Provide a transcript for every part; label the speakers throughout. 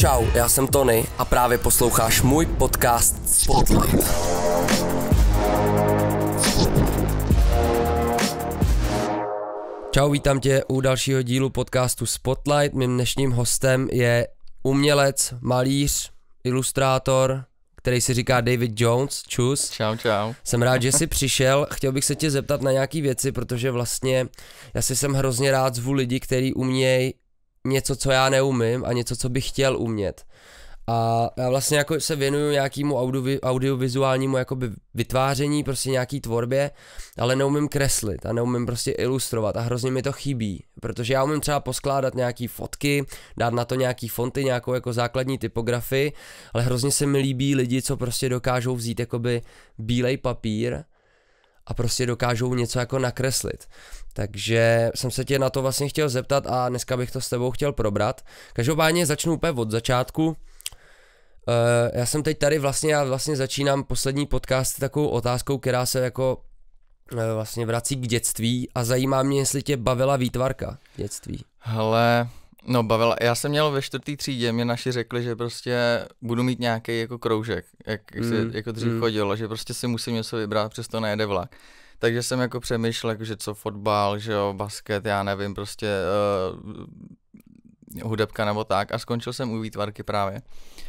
Speaker 1: Čau, já jsem Tony a právě posloucháš můj podcast Spotlight. Čau, vítám tě u dalšího dílu podcastu Spotlight. Mým dnešním hostem je umělec, malíř, ilustrátor, který si říká David Jones. Čus. Čau, čau. Jsem rád, že jsi přišel. Chtěl bych se tě zeptat na nějaké věci, protože vlastně já si jsem hrozně rád zvu lidi, kteří umějí něco, co já neumím a něco, co bych chtěl umět. A já vlastně jako se věnuju nějakému audio audiovizuálnímu jakoby vytváření, prostě nějaký tvorbě, ale neumím kreslit a neumím prostě ilustrovat a hrozně mi to chybí, protože já umím třeba poskládat nějaký fotky, dát na to nějaký fonty, nějakou jako základní typografii, ale hrozně se mi líbí lidi, co prostě dokážou vzít jakoby bílej papír a prostě dokážou něco jako nakreslit. Takže jsem se tě na to vlastně chtěl zeptat a dneska bych to s tebou chtěl probrat. Každopádně začnu úplně od začátku. Eh, já jsem teď tady vlastně, já vlastně začínám poslední podcast takovou otázkou, která se jako eh, vlastně vrací k dětství a zajímá mě, jestli tě bavila výtvarka dětství. Hele, No bavila, já jsem
Speaker 2: měl ve čtvrtý třídě, mě naši řekli, že prostě budu mít nějaký jako kroužek, jak, mm. se hmm, jako dřív mm. chodilo, že prostě si musím něco vybrat, přesto nejede vlak. Takže jsem jako přemýšlel, jako, že co fotbal, že jo, basket, já nevím, prostě uh, hudebka nebo tak a skončil jsem u výtvarky právě.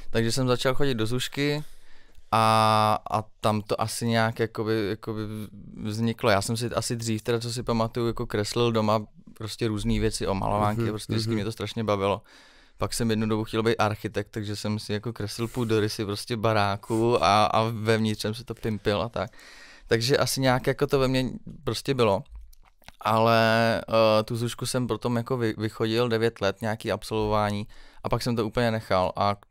Speaker 2: Takže jsem začal chodit do Zušky, a, a tam to asi nějak jakoby, jakoby vzniklo. Já jsem si asi dřív, teda co si pamatuju, jako kreslil doma prostě různé věci, o malovánky, uh-huh, prostě uh-huh. mě to strašně bavilo. Pak jsem jednu dobu chtěl být architekt, takže jsem si jako kreslil půdorysy prostě baráku a, a vevnitř jsem se to pimpil a tak. Takže asi nějak jako to ve mně prostě bylo. Ale uh, tu zušku jsem potom jako vy, vychodil 9 let, nějaký absolvování a pak jsem to úplně nechal a k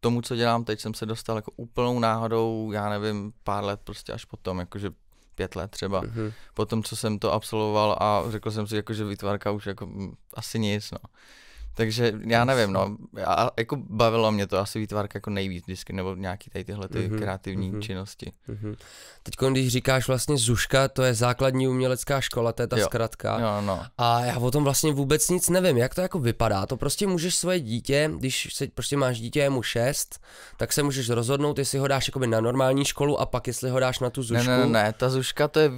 Speaker 2: tomu, co dělám teď, jsem se dostal jako úplnou náhodou, já nevím, pár let prostě až potom, jakože pět let třeba. Mm-hmm. Potom, co jsem to absolvoval a řekl jsem si, jako, že výtvarka už jako, mm, asi nic. No. Takže já nevím, no, já, jako bavilo mě to asi výtvarka jako nejvíc vždycky, nebo nějaký tady tyhle ty mm-hmm, kreativní mm-hmm. činnosti.
Speaker 1: Mm-hmm. Teď, když říkáš vlastně Zuška, to je základní umělecká škola, to je ta jo. zkratka. Jo, no. A já o tom vlastně vůbec nic nevím, jak to jako vypadá. To prostě můžeš svoje dítě, když se, prostě máš dítě, je mu 6, tak se můžeš rozhodnout, jestli ho dáš jakoby na normální školu a pak jestli ho dáš na tu Zušku. Ne, ne, ne,
Speaker 2: ta Zuška to je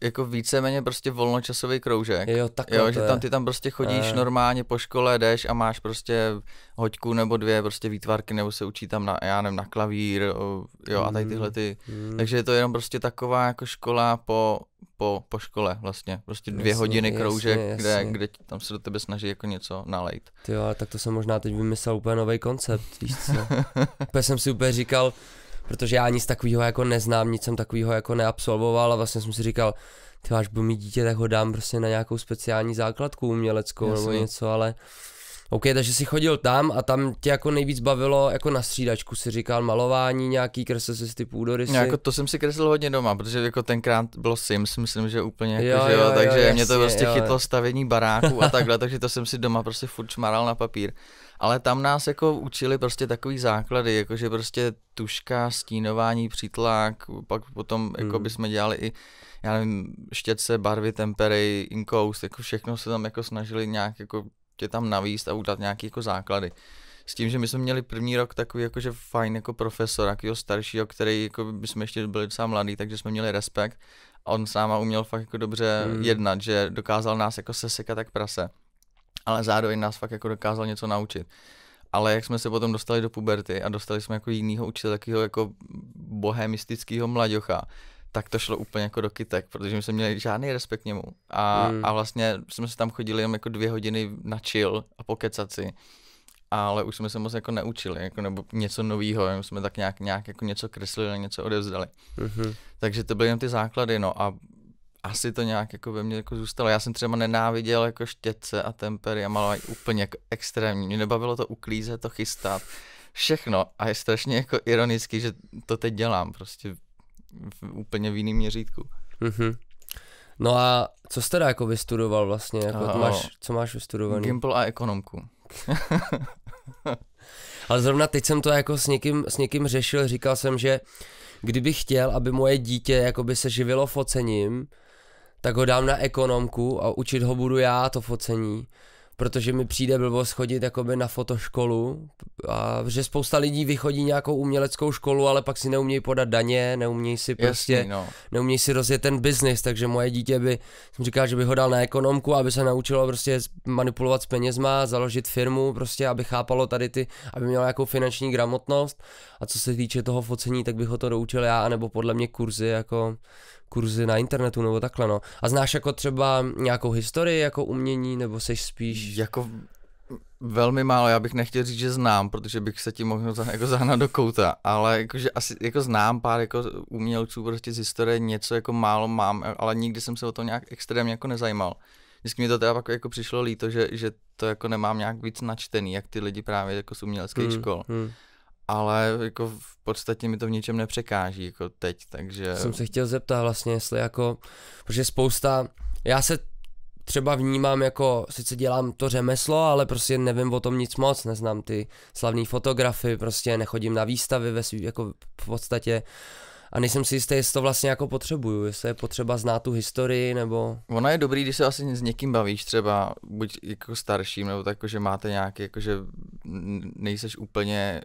Speaker 2: jako víceméně prostě volnočasový kroužek. Jo, tak jo, že tam ty tam prostě chodíš ne. Eh. normálně po škole, jdeš seš a máš prostě hoďku nebo dvě prostě výtvarky, nebo se učí tam na, já nevím, na klavír, jo, a tady tyhle hmm, ty. Mm. Takže je to jenom prostě taková jako škola po, po, po škole vlastně. Prostě dvě jasně, hodiny kroužek, jasně, kde, jasně. kde tam se do tebe snaží jako něco nalejt.
Speaker 1: Ty jo, ale tak to jsem možná teď vymyslel úplně nový koncept, víš co? úplně jsem si úplně říkal, protože já nic takového jako neznám, nic jsem takového jako neabsolvoval a vlastně jsem si říkal, ty až budu mít dítě, tak ho dám prostě na nějakou speciální základku uměleckou Jasně. nebo něco, ale OK, takže si chodil tam a tam tě jako nejvíc bavilo, jako na střídačku si říkal malování, nějaký kresl si ty půdorysy. No, jako
Speaker 2: to jsem si kreslil hodně doma, protože jako tenkrát bylo Sims, myslím, že úplně jako, jo, že jo, jo takže jo, jasně, mě to prostě jo, chytlo jo. stavění baráků a takhle, takže to jsem si doma prostě furt šmaral na papír. Ale tam nás jako učili prostě takový základy, jakože prostě tuška, stínování, přítlak, pak potom jako hmm. jako bychom dělali i já nevím, štětce, barvy, tempery, inkoust, jako všechno se tam jako snažili nějak jako tě tam navíst a udat nějaké jako základy. S tím, že my jsme měli první rok takový jakože fajn jako profesor, jakýho staršího, který jako my jsme ještě byli docela mladý, takže jsme měli respekt a on s náma uměl fakt jako dobře hmm. jednat, že dokázal nás jako sesekat tak prase, ale zároveň nás fakt jako dokázal něco naučit ale jak jsme se potom dostali do puberty a dostali jsme jako jinýho učitele, takového jako bohemistického mladěcha, tak to šlo úplně jako do kytek, protože my jsme měli žádný respekt k němu. A, mm. a vlastně jsme se tam chodili jen jako dvě hodiny na chill a pokecat si. Ale už jsme se moc jako neučili, jako nebo něco nového, jsme tak nějak, nějak jako něco kreslili, něco odevzdali. Mm-hmm. Takže to byly jen ty základy, no a asi to nějak jako ve mně jako zůstalo. Já jsem třeba nenáviděl jako štětce a tempery a malovat úplně jako extrémní. Mě nebavilo to uklízet, to chystat, všechno. A je strašně jako ironický, že to teď dělám prostě
Speaker 1: v úplně v jiném měřítku. Mm-hmm. No a co jsi teda jako vystudoval vlastně, jako oh, máš, co máš vystudovaný? Gimpl a ekonomku. Ale zrovna teď jsem to jako s někým, s někým řešil, říkal jsem, že kdybych chtěl, aby moje dítě jakoby se živilo focením, tak ho dám na ekonomku a učit ho budu já to focení protože mi přijde blbost chodit jakoby na fotoškolu, a že spousta lidí vychodí nějakou uměleckou školu, ale pak si neumějí podat daně, neumějí si prostě, Jasný, no. neumějí si rozjet ten biznis, takže moje dítě by, jsem říkal, že by ho dal na ekonomku, aby se naučilo prostě manipulovat s penězma, založit firmu, prostě, aby chápalo tady ty, aby měl nějakou finanční gramotnost a co se týče toho focení, tak bych ho to doučil já, anebo podle mě kurzy, jako kurzy na internetu nebo takhle, no. A znáš jako třeba nějakou historii jako umění, nebo seš spíš... Jako Velmi málo, já bych nechtěl říct, že
Speaker 2: znám, protože bych se tím mohl jako zahnat do kouta, ale jakože asi jako znám pár jako umělců prostě z historie, něco jako málo mám, ale nikdy jsem se o to nějak extrémně jako nezajímal. Vždycky mi to teda jako, jako přišlo líto, že, že to jako nemám nějak víc načtený, jak ty lidi právě jako z uměleckých hmm, škol. Hmm ale jako v podstatě mi to v ničem nepřekáží jako teď, takže... Jsem se
Speaker 1: chtěl zeptat vlastně, jestli jako, protože spousta, já se třeba vnímám jako, sice dělám to řemeslo, ale prostě nevím o tom nic moc, neznám ty slavné fotografy, prostě nechodím na výstavy ve svý, jako v podstatě a nejsem si jistý, jestli to vlastně jako potřebuju, jestli je potřeba znát tu historii nebo... Ona je dobrý, když se asi
Speaker 2: vlastně s někým bavíš třeba, buď jako starším, nebo tak, jako, že máte nějaký, jako že nejseš úplně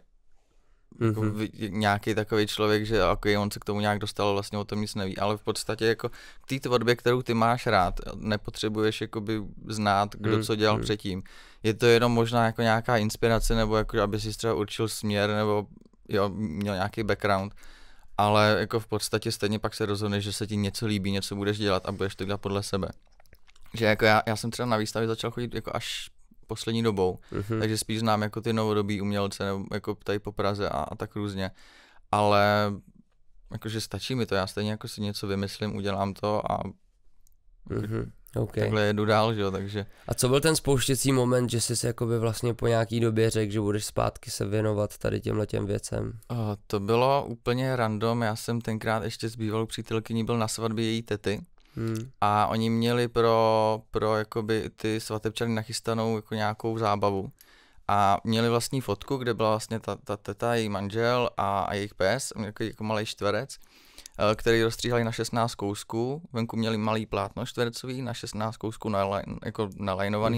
Speaker 2: jako mm-hmm. nějaký takový člověk, že okay, on se k tomu nějak dostal, vlastně o tom nic neví, ale v podstatě jako k té tvorbě, kterou ty máš rád, nepotřebuješ jakoby znát, kdo mm-hmm. co dělal mhm. předtím. Je to jenom možná jako nějaká inspirace, nebo jako aby si třeba určil směr, nebo jo, měl nějaký background, ale jako v podstatě stejně pak se rozhodneš, že se ti něco líbí, něco budeš dělat a budeš to dělat podle sebe. Že jako já, já jsem třeba na výstavě začal chodit jako až poslední dobou, mm-hmm. takže spíš znám jako ty novodobí umělce, nebo jako tady po Praze a, a tak různě, ale jakože stačí mi to, já stejně jako si něco vymyslím, udělám to a mm-hmm. okay. takhle jedu dál, že jo, takže.
Speaker 1: A co byl ten spouštěcí moment, že jsi se jakoby vlastně po nějaký době řekl, že budeš zpátky se věnovat tady těmhle těm věcem? Uh,
Speaker 2: to bylo úplně random, já jsem tenkrát ještě s bývalou přítelkyní byl na svatbě její tety Hmm. A oni měli pro, pro jakoby ty svatebčany nachystanou jako nějakou zábavu. A měli vlastní fotku, kde byla vlastně ta, ta teta, její manžel a, a jejich pes, jako, jako malý čtverec, eh, který rozstříhali na 16 kousků. Venku měli malý plátno čtverecový na 16 kousků nalaj, jako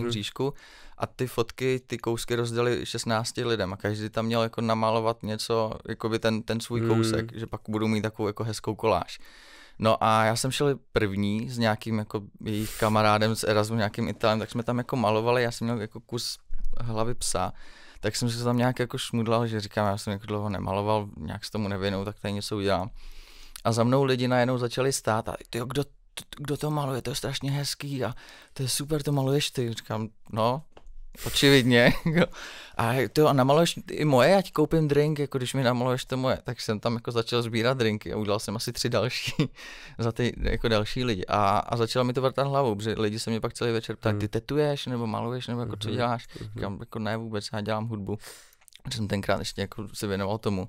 Speaker 2: bříšku. Mhm. mm-hmm. A ty fotky, ty kousky rozdělili 16 lidem a každý tam měl jako namalovat něco, jako by ten, ten svůj mm. kousek, že pak budou mít takovou jako hezkou koláž. No a já jsem šel první s nějakým jako jejich kamarádem z Erasmu, nějakým Italem, tak jsme tam jako malovali, já jsem měl jako kus hlavy psa, tak jsem se tam nějak jako šmudlal, že říkám, já jsem jako dlouho nemaloval, nějak se tomu nevěnou, tak tady něco udělám. A za mnou lidi najednou začali stát a ty, kdo, kdo to maluje, to je strašně hezký a to je super, to maluješ ty. Říkám, no, Očividně. Jako. A to namaluješ i moje, ať koupím drink, jako když mi namaluješ to moje, tak jsem tam jako začal sbírat drinky a udělal jsem asi tři další za ty jako další lidi. A, a začalo mi to vrtat hlavou, protože lidi se mě pak celý večer ptali, hmm. ty tetuješ nebo maluješ nebo jako co mhm, děláš? Mhm. Říkám, jako ne vůbec, já dělám hudbu. Protože jsem tenkrát ještě jako se věnoval tomu.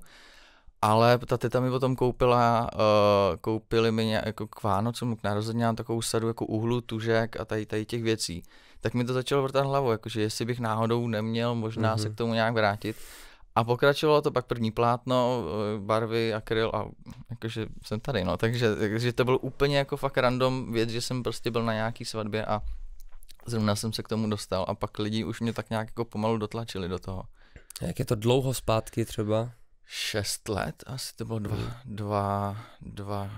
Speaker 2: Ale ta teta mi potom koupila, uh, koupili mi nějak, jako k Vánocům, k narozeninám takovou sadu jako uhlu, tužek a tady, tady těch věcí tak mi to začalo vrtat hlavu, jakože jestli bych náhodou neměl možná mm-hmm. se mhm. k tomu nějak vrátit. A pokračovalo to pak první plátno, eh, barvy, akryl a jakože jsem tady, no. Takže, takže to byl úplně jako fakt random věc, že jsem prostě byl na nějaký svatbě a zrovna jsem se k tomu dostal a pak lidi už mě tak nějak jako pomalu dotlačili do toho. A jak je to dlouho zpátky třeba? Šest let, asi to bylo dva, hmm. dva, dva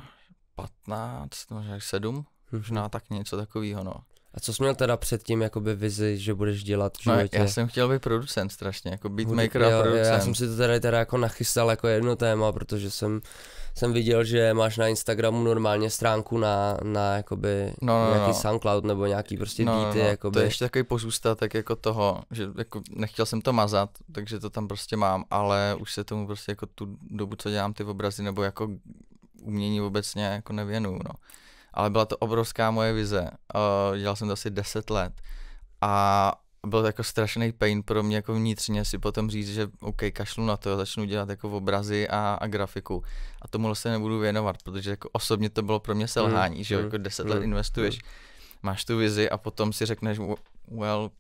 Speaker 2: patnáct, možná sedm, hmm. možná tak něco takového, no. A
Speaker 1: co jsi měl teda předtím jakoby vizi, že budeš dělat v no, životě? No, já jsem
Speaker 2: chtěl být producent strašně, jako beatmaker a producent. Já, jsem
Speaker 1: si to teda, teda jako nachystal jako jedno téma, protože jsem jsem viděl, že máš na Instagramu normálně stránku na, na jakoby no, no, no nějaký no. SoundCloud nebo nějaký prostě no, no beaty. No, no. Jakoby. To je ještě
Speaker 2: takový pozůstatek jako toho, že jako nechtěl jsem to mazat, takže to tam prostě mám, ale už se tomu prostě jako tu dobu, co dělám ty obrazy nebo jako umění obecně jako nevěnuju, no ale byla to obrovská moje vize. Uh, dělal jsem to asi 10 let a byl to jako strašný pain pro mě jako vnitřně si potom říct, že OK, kašlu na to, začnu dělat jako obrazy a, a grafiku a tomu se nebudu věnovat, protože jako osobně to bylo pro mě selhání, mm, že mm, jako 10 mm, let investuješ, mm. máš tu vizi a
Speaker 1: potom si řekneš, well,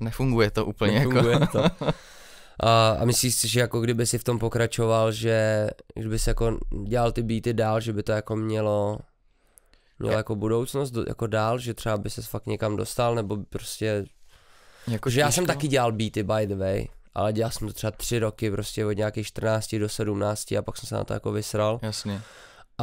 Speaker 1: nefunguje to úplně. Nefunguje jako. to. A, a myslíš si, že jako kdyby si v tom pokračoval, že kdyby si jako dělal ty beaty dál, že by to jako mělo mělo jako budoucnost jako dál, že třeba by se fakt někam dostal, nebo prostě... Jako že já jsem taky dělal beaty by the way, ale dělal jsem to třeba tři roky, prostě od nějakých 14 do 17 a pak jsem se na to jako vysral. Jasně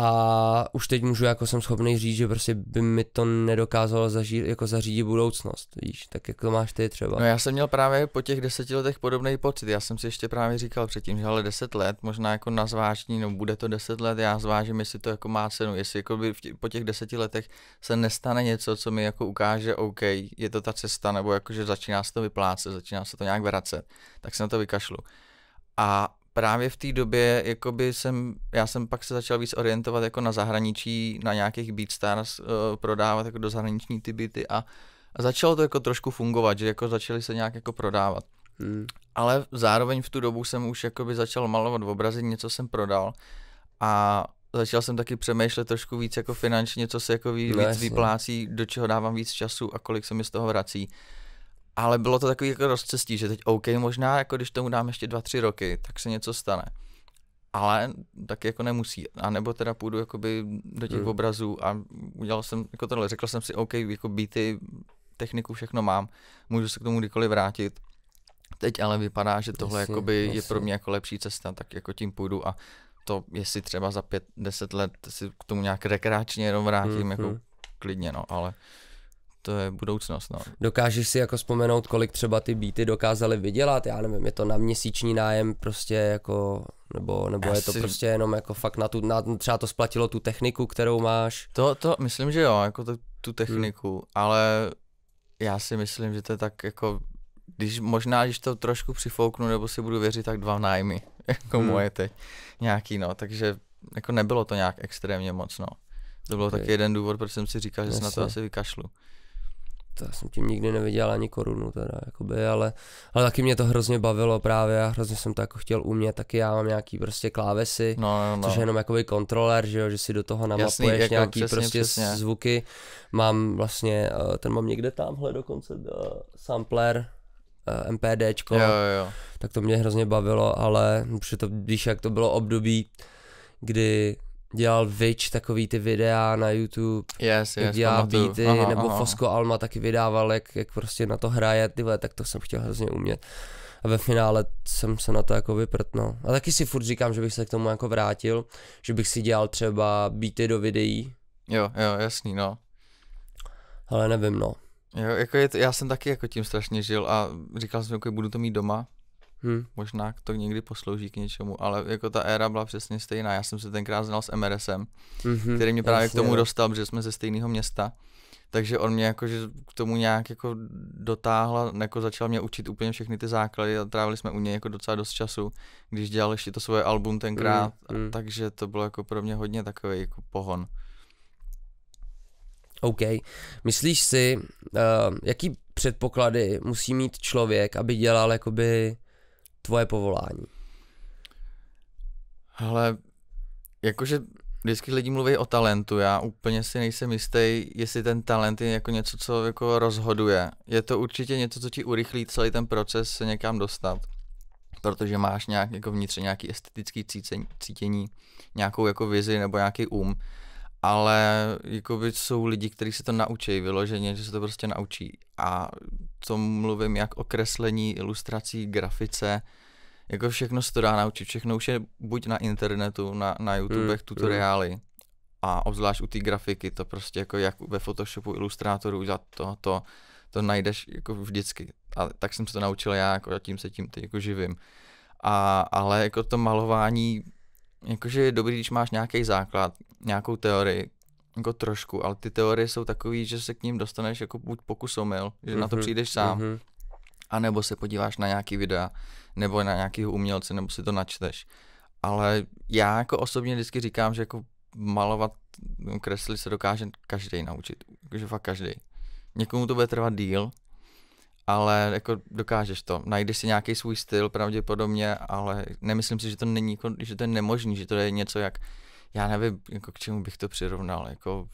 Speaker 1: a už teď můžu jako jsem schopný říct, že prostě by mi to nedokázalo zažít, jako zařídit budoucnost, víš, tak jak to máš ty třeba. No já
Speaker 2: jsem měl právě po těch deseti letech podobný pocit, já jsem si ještě právě říkal předtím, že ale deset let, možná jako na zvážení, no bude to deset let, já zvážím, jestli to jako má cenu, jestli jako by tě, po těch deseti letech se nestane něco, co mi jako ukáže, OK, je to ta cesta, nebo jako že začíná se to vyplácet, začíná se to nějak vracet, tak se na to vykašlu. A právě v té době jakoby jsem, já jsem pak se začal víc orientovat jako na zahraničí, na nějakých Beatstars, uh, eh, prodávat jako do zahraniční ty byty a, a začalo to jako trošku fungovat, že jako začaly se nějak jako prodávat. Hmm. Ale zároveň v tu dobu jsem už jakoby začal malovat v obrazy, něco jsem prodal a začal jsem taky přemýšlet trošku víc jako finančně, co se jako víc, víc no vyplácí, do čeho dávám víc času a kolik se mi z toho vrací ale bylo to takový jako rozcestí, že teď OK, možná jako když tomu dám ještě dva, tři roky, tak se něco stane. Ale tak jako nemusí. A nebo teda půjdu jakoby do těch hmm. obrazů a udělal jsem jako tohle. Řekl jsem si OK, jako beaty, techniku, všechno mám, můžu se k tomu kdykoliv vrátit. Teď ale vypadá, že tohle jasně, jakoby jasně. je pro mě jako lepší cesta, tak jako tím půjdu a to, jestli třeba za pět, deset let si k tomu nějak rekreačně jenom vrátím, hmm, jako hmm. klidně, no, ale to je budoucnost. No.
Speaker 1: Dokážeš si jako vzpomenout, kolik třeba ty beaty dokázaly vydělat, já nevím, je to na měsíční nájem prostě jako, nebo, nebo je to prostě jenom jako fakt na tu, na, třeba to splatilo tu techniku, kterou máš? To, to, myslím, že jo, jako to, tu techniku,
Speaker 2: hmm. ale já si myslím, že to je tak jako, když možná, když to trošku přifouknu, nebo si budu věřit, tak dva nájmy, jako hmm. moje teď, nějaký no, takže jako nebylo to nějak extrémně moc no. To byl okay. taky jeden důvod, proč jsem si říkal, že se na to asi vykašlu
Speaker 1: to já jsem tím nikdy neviděl ani korunu teda, jakoby, ale, ale taky mě to hrozně bavilo právě a hrozně jsem to jako chtěl umět, taky já mám nějaký prostě klávesy, no, no. no. což je jenom jakoby kontroler, že, jo, že si do toho namapuješ Jasný, jako, nějaký přesně, prostě přesně. zvuky, mám vlastně, eh, ten mám někde tamhle dokonce do eh, sampler, eh, MPDčko, jo, jo. tak to mě hrozně bavilo, ale to, když jak to bylo období, kdy dělal Vič takový ty videa na YouTube, yes, yes, dělá beaty, aha, nebo aha. Fosco Alma taky vydával, jak, jak prostě na to hraje, tyhle, tak to jsem chtěl hrozně umět. A ve finále jsem se na to jako vyprtnul. No. A taky si furt říkám, že bych se k tomu jako vrátil, že bych si dělal třeba beaty do videí. Jo, jo, jasný, no. Ale nevím, no.
Speaker 2: Jo, jako je to, já jsem taky jako tím strašně žil a říkal jsem, že budu to mít doma, Hmm. Možná to někdy poslouží k něčemu, ale jako ta éra byla přesně stejná. Já jsem se tenkrát znal s MRSem, mm-hmm, který mě právě jasně. k tomu dostal, protože jsme ze stejného města. Takže on mě jakože k tomu nějak jako dotáhl, jako začal mě učit úplně všechny ty základy a trávili jsme u něj jako docela dost času, když dělal ještě to svoje album tenkrát, mm, mm. takže to bylo jako
Speaker 1: pro mě hodně takový jako pohon. OK. Myslíš si, uh, jaký předpoklady musí mít člověk, aby dělal jakoby tvoje povolání? Ale
Speaker 2: jakože vždycky lidi mluví o talentu, já úplně si nejsem jistý, jestli ten talent je jako něco, co jako rozhoduje. Je to určitě něco, co ti urychlí celý ten proces se někam dostat, protože máš nějak jako vnitřně nějaký estetický cítění, nějakou jako vizi nebo nějaký um, ale jakoby jsou lidi, kteří se to naučí vyloženě, že se to prostě naučí. A to mluvím jak o kreslení, ilustrací, grafice, jako všechno se to dá naučit, všechno už je buď na internetu, na, na YouTube, mm, tutoriály. Mm. A obzvlášť u té grafiky, to prostě jako jak ve Photoshopu, Illustratoru, udělat to, to, to najdeš jako vždycky. A tak jsem se to naučil já, jako a tím se tím teď jako živím. A, ale jako to malování, jakože je dobrý, když máš nějaký základ, nějakou teorii, jako trošku, ale ty teorie jsou takový, že se k ním dostaneš jako buď pokusomil, že mm-hmm, na to mhm, přijdeš sám, mm-hmm. anebo se podíváš na nějaký videa, nebo na nějakého umělce, nebo si to načteš. Ale já jako osobně vždycky říkám, že jako malovat, no, kreslit se dokáže každý naučit, že fakt každý. Někomu to bude trvat díl, ale jako dokážeš to. Najdeš si nějaký svůj styl pravděpodobně, ale nemyslím si, že to není, jako, že to je nemožný, že to je něco jak já nevím, jako k čemu bych to přirovnal, jako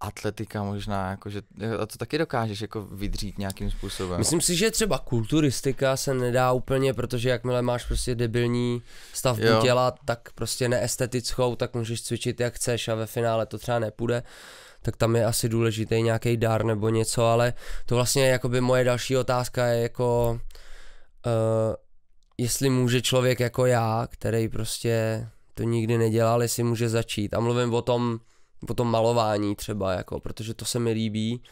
Speaker 2: atletika možná, jako, že, a to taky dokážeš jako vydřít nějakým způsobem. Myslím
Speaker 1: si, že třeba kulturistika se nedá úplně, protože jakmile máš prostě debilní stavbu jo. těla, tak prostě neestetickou, tak můžeš cvičit jak chceš a ve finále to třeba nepůjde tak tam je asi důležitý nějaký dar nebo něco, ale to vlastně je jakoby moje další otázka je jako, uh, jestli může člověk jako já, který prostě to nikdy nedělal, jestli může začít. A mluvím o tom, o tom malování třeba, jako, protože to se mi líbí.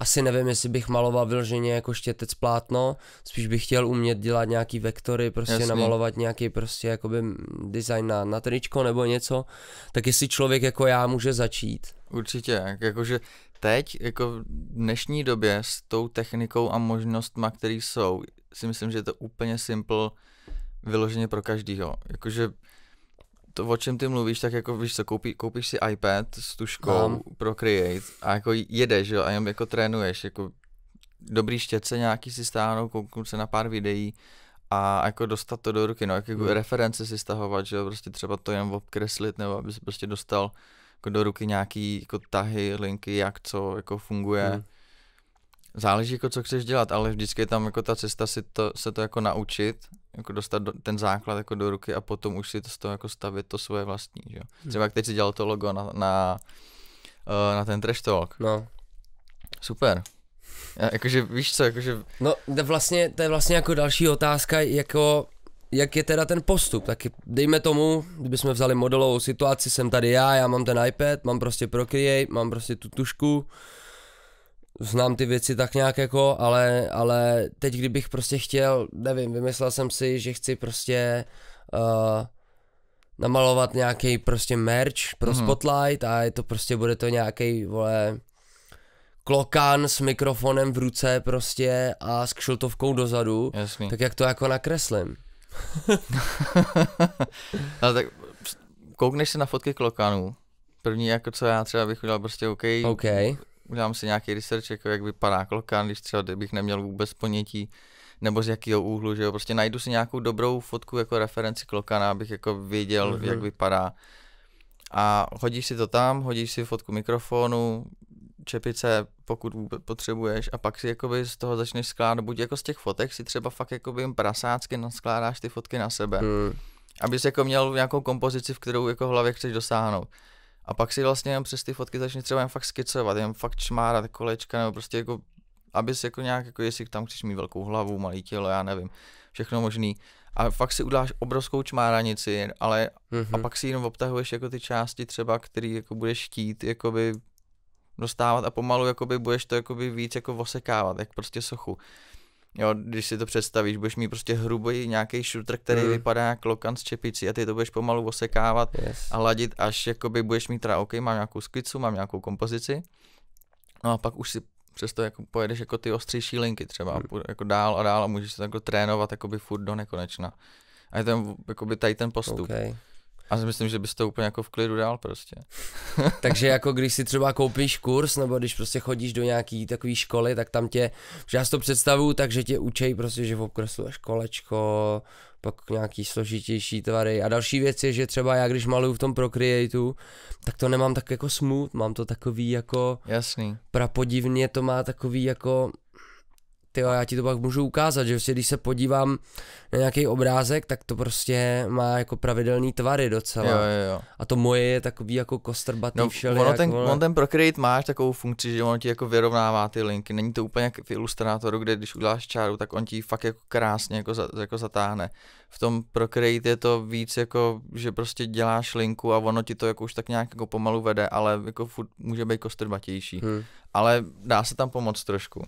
Speaker 1: Asi nevím, jestli bych maloval vyloženě jako štětec plátno, spíš bych chtěl umět dělat nějaký vektory, prostě Jasný. namalovat nějaký prostě jakoby design na, na tričko nebo něco, tak jestli člověk jako já může začít. Určitě, jakože
Speaker 2: teď, jako v dnešní době s tou technikou a možnostma, které jsou, si myslím, že je to úplně simple vyloženě pro každýho. Jakože to, o čem ty mluvíš, tak jako víš co, koupí, koupíš si iPad s tuškou Mám. pro Create a jako jedeš, jo, a jenom jako trénuješ, jako dobrý štětce nějaký si stáhnou kouknu se na pár videí a jako dostat to do ruky, no, jako hmm. reference si stahovat, že jo, prostě třeba to jen obkreslit, nebo aby si prostě dostal jako do ruky nějaký jako tahy, linky, jak co jako funguje. Hmm. Záleží jako co chceš dělat, ale vždycky je tam jako ta cesta si to, se to jako naučit jako dostat do, ten základ jako do ruky a potom už si to z toho jako stavět to svoje vlastní, že jo. Hmm. Třeba jak teď si dělal to logo na, na, eh, na ten Trash Talk. No.
Speaker 1: Super. Já, jakože víš co, jakože... No vlastně, to je vlastně jako další otázka, jako jak je teda ten postup, tak dejme tomu, kdybychom vzali modelovou situaci, jsem tady já, já mám ten iPad, mám prostě Procreate, mám prostě tu tušku, znám ty věci tak nějak jako, ale, ale teď kdybych prostě chtěl, nevím, vymyslel jsem si, že chci prostě uh, namalovat nějaký prostě merch pro mm. Spotlight a je to prostě, bude to nějaký vole, klokán s mikrofonem v ruce prostě a s kšiltovkou dozadu, Jasný. tak jak to jako nakreslím. Ale tak
Speaker 2: koukneš se na fotky klokanů, první jako co já třeba bych udělal prostě OK, okay udělám si nějaký research, jako jak vypadá klokan, když třeba bych neměl vůbec ponětí, nebo z jakého úhlu, že jo, prostě najdu si nějakou dobrou fotku jako referenci klokana, abych jako věděl, mm-hmm. jak vypadá. A hodíš si to tam, hodíš si fotku mikrofonu, čepice, pokud vůbec potřebuješ a pak si jakoby z toho začneš skládat, buď jako z těch fotek si třeba fakt jakoby jim prasácky naskládáš ty fotky na sebe, mm. abys jako měl nějakou kompozici, v kterou jako v hlavě chceš dosáhnout. A pak si vlastně jenom přes ty fotky začneš třeba jen fakt skicovat, jen fakt čmárat kolečka, nebo prostě jako, abys jako nějak, jako jestli tam chceš mít velkou hlavu, malý tělo, já nevím, všechno možný. A fakt si uděláš obrovskou čmáranici, ale mm-hmm. a mhm. pak si jenom obtahuješ jako ty části třeba, který jako budeš chtít, jakoby dostávat a pomalu jakoby budeš to jakoby víc jako osekávat, jak prostě sochu. Jo, když si to představíš, budeš mít prostě hrubý nějaký shooter, který mm. vypadá jako lokan z čepicí a ty to budeš pomalu osekávat yes. a ladit, až jakoby budeš mít teda OK, mám nějakou skicu, mám nějakou kompozici. No a pak už si přesto jako pojedeš jako ty ostřejší linky třeba mm. jako dál a dál a můžeš se takhle trénovat jakoby furt do nekonečna. A je ten, jakoby tady ten postup. Okay. A myslím, že bys to úplně jako v klidu dál prostě.
Speaker 1: Takže jako když si třeba koupíš kurz, nebo když prostě chodíš do nějaký takové školy, tak tam tě, že já si to představuju, takže tě učej prostě, že v je školečko, pak nějaký složitější tvary. A další věc je, že třeba já když maluju v tom Procreateu, tak to nemám tak jako smooth, mám to takový jako... Jasný. Prapodivně to má takový jako ty já ti to pak můžu ukázat, že vlastně, když se podívám na nějaký obrázek, tak to prostě má jako pravidelný tvary docela. Jo, jo, jo. A to moje je takový jako kostrbatý no, všelijak. Ono ten, ono
Speaker 2: ten Procreate máš takovou funkci, že ono ti jako vyrovnává ty linky. Není to úplně jak v ilustrátoru, kde když uděláš čáru, tak on ti fakt jako krásně jako, za, jako zatáhne. V tom Procreate je to víc jako, že prostě děláš linku a ono ti to jako už tak nějak jako pomalu vede, ale jako furt může být kostrbatější. Hmm. Ale dá se tam pomoct trošku.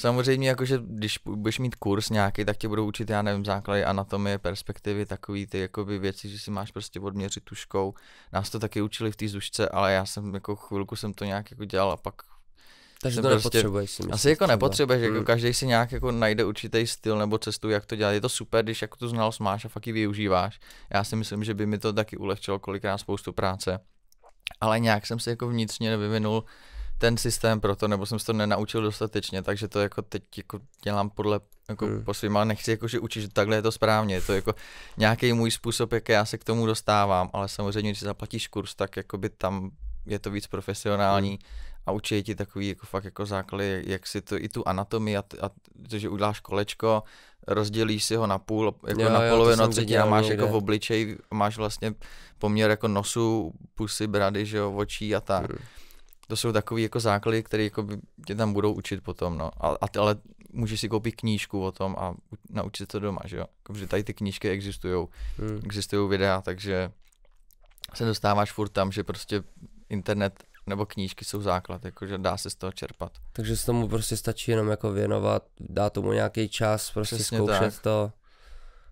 Speaker 2: Samozřejmě, jakože když budeš mít kurz nějaký, tak tě budou učit, já nevím, základy anatomie, perspektivy, takový ty jakoby věci, že si máš prostě odměřit tuškou. Nás to taky učili v té zušce, ale já jsem jako chvilku jsem to nějak jako dělal a pak
Speaker 1: takže to prostě, nepotřebuješ si myslím, Asi jako nepotřebuješ, jako hmm.
Speaker 2: každý si nějak jako najde určitý styl nebo cestu, jak to dělat. Je to super, když jako tu znalost máš a fakt ji využíváš. Já si myslím, že by mi to taky ulehčilo kolikrát spoustu práce. Ale nějak jsem se jako vnitřně nevyvinul ten systém pro to, nebo jsem se to nenaučil dostatečně, takže to jako teď jako dělám podle jako hmm. po svým, ale nechci jako, že učit, že takhle je to správně, je to jako nějaký můj způsob, jak já se k tomu dostávám, ale samozřejmě, když zaplatíš kurz, tak jako by tam je to víc profesionální hmm. a učí ti takový jako fakt jako základy, jak si to i tu anatomii a, a to, že uděláš kolečko, rozdělíš si ho na půl, jako jo, na polovinu a třetí a máš jako v obličej, máš vlastně poměr jako nosu, pusy, brady, že jo, očí a tak. Hmm to jsou takové jako základy, které jako tě tam budou učit potom, no. A, a ty, ale můžeš si koupit knížku o tom a naučit se to doma, že jo. Jako, že tady ty knížky existují, hmm. existují videa, takže se dostáváš furt tam, že prostě internet nebo knížky jsou základ, jakože dá se z toho
Speaker 1: čerpat. Takže se tomu prostě stačí jenom jako věnovat, dá tomu nějaký čas, prostě Přesně zkoušet tak. to.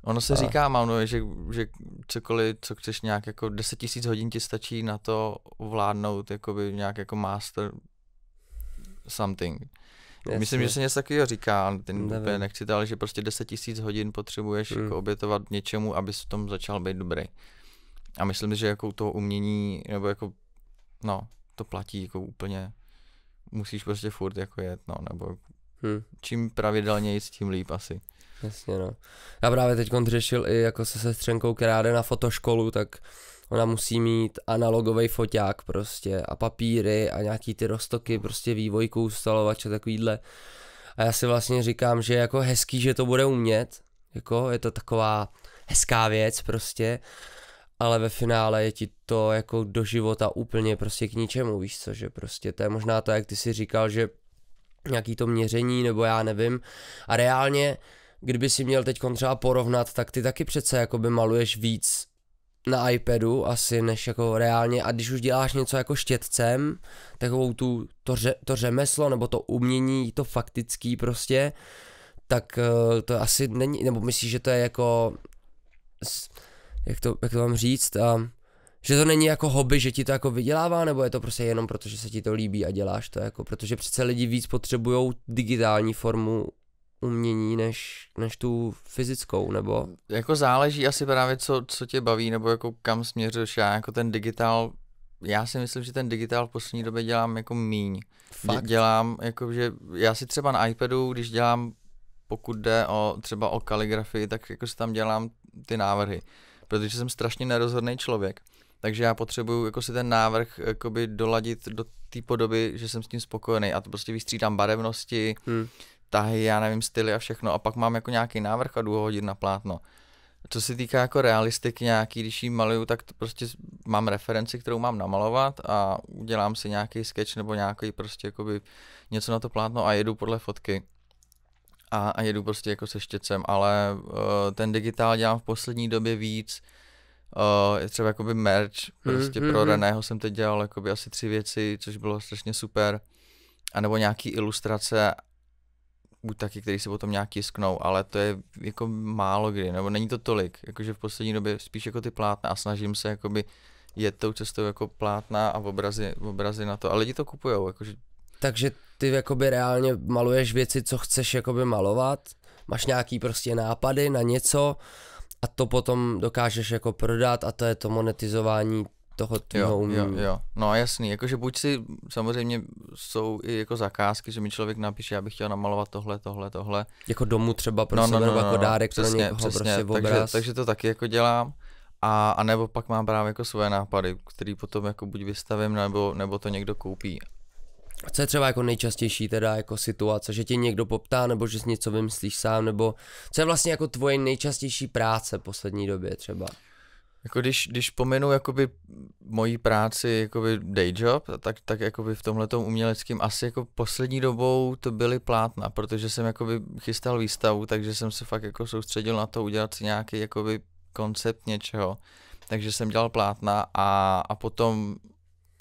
Speaker 1: Ono se a... říká,
Speaker 2: no, že, že cokoliv, co chceš nějak jako 10 000 hodin ti stačí na to vládnout jakoby nějak jako master something. Jasně. Myslím, že se něco takového říká, ten úplně nechci to, ale že prostě 10 000 hodin potřebuješ hmm. jako obětovat něčemu, abys v tom začal být dobrý. A myslím, že jako to umění, nebo jako, no, to platí jako úplně, musíš
Speaker 1: prostě furt jako jet, no, nebo hmm. čím pravidelněji, tím líp asi. Jasně, no. Já právě teď řešil i jako se sestřenkou, která jde na fotoškolu, tak ona musí mít analogový foťák prostě a papíry a nějaký ty roztoky, prostě vývojku, a takovýhle. A já si vlastně říkám, že je jako hezký, že to bude umět, jako je to taková hezká věc prostě, ale ve finále je ti to jako do života úplně prostě k ničemu, víš co, že prostě to je možná to, jak ty si říkal, že nějaký to měření, nebo já nevím. A reálně kdyby si měl teď třeba porovnat, tak ty taky přece jakoby maluješ víc na iPadu asi, než jako reálně, a když už děláš něco jako štětcem, takovou tu, to, ře, to řemeslo, nebo to umění, to faktický prostě, tak eh, to asi není, nebo myslíš, že to je jako, jak to, jak to mám říct, a, že to není jako hobby, že ti to jako vydělává, nebo je to prostě jenom proto, že se ti to líbí a děláš to jako, protože přece lidi víc potřebují digitální formu umění než, než tu fyzickou, nebo?
Speaker 2: Jako záleží asi právě, co, co tě baví, nebo jako kam směřuješ. Já jako ten digitál, já si myslím, že ten digitál v poslední době dělám jako míň. Fakt? Dělám, jako, že já si třeba na iPadu, když dělám, pokud jde o třeba o kaligrafii, tak jako si tam dělám ty návrhy. Protože jsem strašně nerozhodný člověk. Takže já potřebuju jako si ten návrh doladit do té podoby, že jsem s tím spokojený a to prostě vystřídám barevnosti, hmm tahy, já nevím, styly a všechno a pak mám jako nějaký návrh a jdu na plátno. Co se týká jako realistiky nějaký, když ji maluju, tak to prostě mám referenci, kterou mám namalovat a udělám si nějaký sketch nebo nějaký prostě jakoby něco na to plátno a jedu podle fotky a, a jedu prostě jako se štěcem, ale uh, ten digitál dělám v poslední době víc, uh, je třeba jakoby merch, mm, prostě mm, pro mm, Reného jsem teď dělal jakoby asi tři věci, což bylo strašně super, a nebo nějaký ilustrace buď taky, který se potom nějak tisknou, ale to je jako málo kdy, nebo není to tolik, jakože v poslední době spíš jako ty plátna a snažím se jakoby jet tou cestou jako plátna a obrazy, obrazy na to a lidi to kupujou, jakože.
Speaker 1: Takže ty jakoby reálně maluješ věci, co chceš jakoby malovat, máš nějaký prostě nápady na něco a to potom dokážeš jako prodat a to je to monetizování toho tvého umění. Jo, jo,
Speaker 2: no jasný, jakože buď si samozřejmě jsou i jako zakázky, že mi člověk napíše, já bych chtěl namalovat tohle, tohle, tohle. Jako domů třeba pro no, sebe, prostě no, no, no, jako no, no, dárek přesně, pro někoho, přesně, prostě obraz. takže, takže to taky jako dělám. A, a nebo pak mám právě jako svoje
Speaker 1: nápady, který potom jako buď vystavím, nebo, nebo to někdo koupí. Co je třeba jako nejčastější teda jako situace, že tě někdo poptá, nebo že si něco vymyslíš sám, nebo co je vlastně jako tvoje nejčastější práce poslední době třeba? Jako když, když pominu jakoby
Speaker 2: mojí práci jakoby day job, tak, tak jakoby v tomhle uměleckém asi jako poslední dobou to byly plátna, protože jsem jakoby chystal výstavu, takže jsem se fakt jako soustředil na to udělat si nějaký jakoby koncept něčeho. Takže jsem dělal plátna a, a potom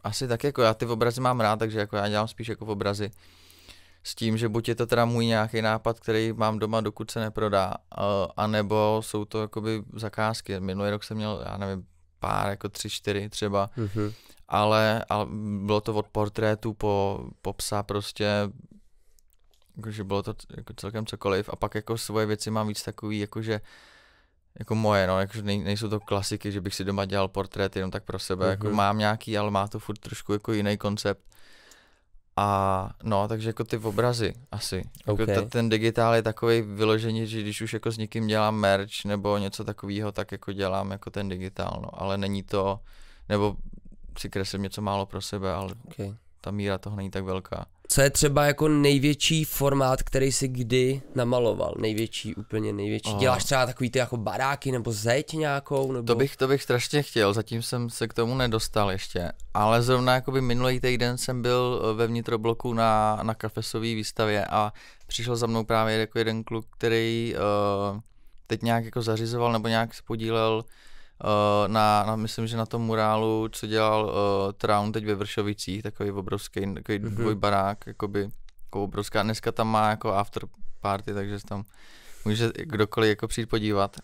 Speaker 2: asi tak jako já ty obrazy mám rád, takže jako já dělám spíš jako obrazy s tím, že buď je to teda můj nějaký nápad, který mám doma, dokud se neprodá, eh, anebo jsou to jakoby zakázky. Minulý rok jsem měl, já nevím, pár, jako tři, čtyři třeba, mm-hmm. ale, ale bylo to od portrétu po, po psa prostě, jakože bylo to jako celkem cokoliv a pak jako svoje věci mám víc takový, jakože jako moje, no, jakože nej, nejsou to klasiky, že bych si doma dělal portrét jenom tak pro sebe, mm-hmm. jako mhm. mám nějaký, ale má to furt trošku jako jiný koncept a no, takže jako ty obrazy asi. Jako okay. ta, ten digitál je takový vyložený, že když už jako s někým dělám merch nebo něco takového, tak jako dělám jako ten digitál, no. Ale není to,
Speaker 1: nebo si kreslím něco málo
Speaker 2: pro sebe, ale okay. ta míra toho není tak velká.
Speaker 1: Co je třeba jako největší formát, který si kdy namaloval? Největší, úplně největší. Aha. Děláš třeba takový ty jako baráky nebo zeď nějakou? Nebo... To, bych, to bych strašně chtěl, zatím jsem se k
Speaker 2: tomu nedostal ještě. Ale zrovna by minulý týden jsem byl eh, ve vnitrobloku na, na kafesové výstavě a přišel za mnou právě jako jeden kluk, který uh, teď nějak jako zařizoval nebo nějak se podílel Eh, na, na, myslím, že na tom murálu, co dělal uh, Traun teď ve Vršovicích, takový obrovský, takový mm-hmm. dvojbarák, jakoby, jako obrovská, dneska tam má jako after party, takže tam může kdokoliv jako přijít podívat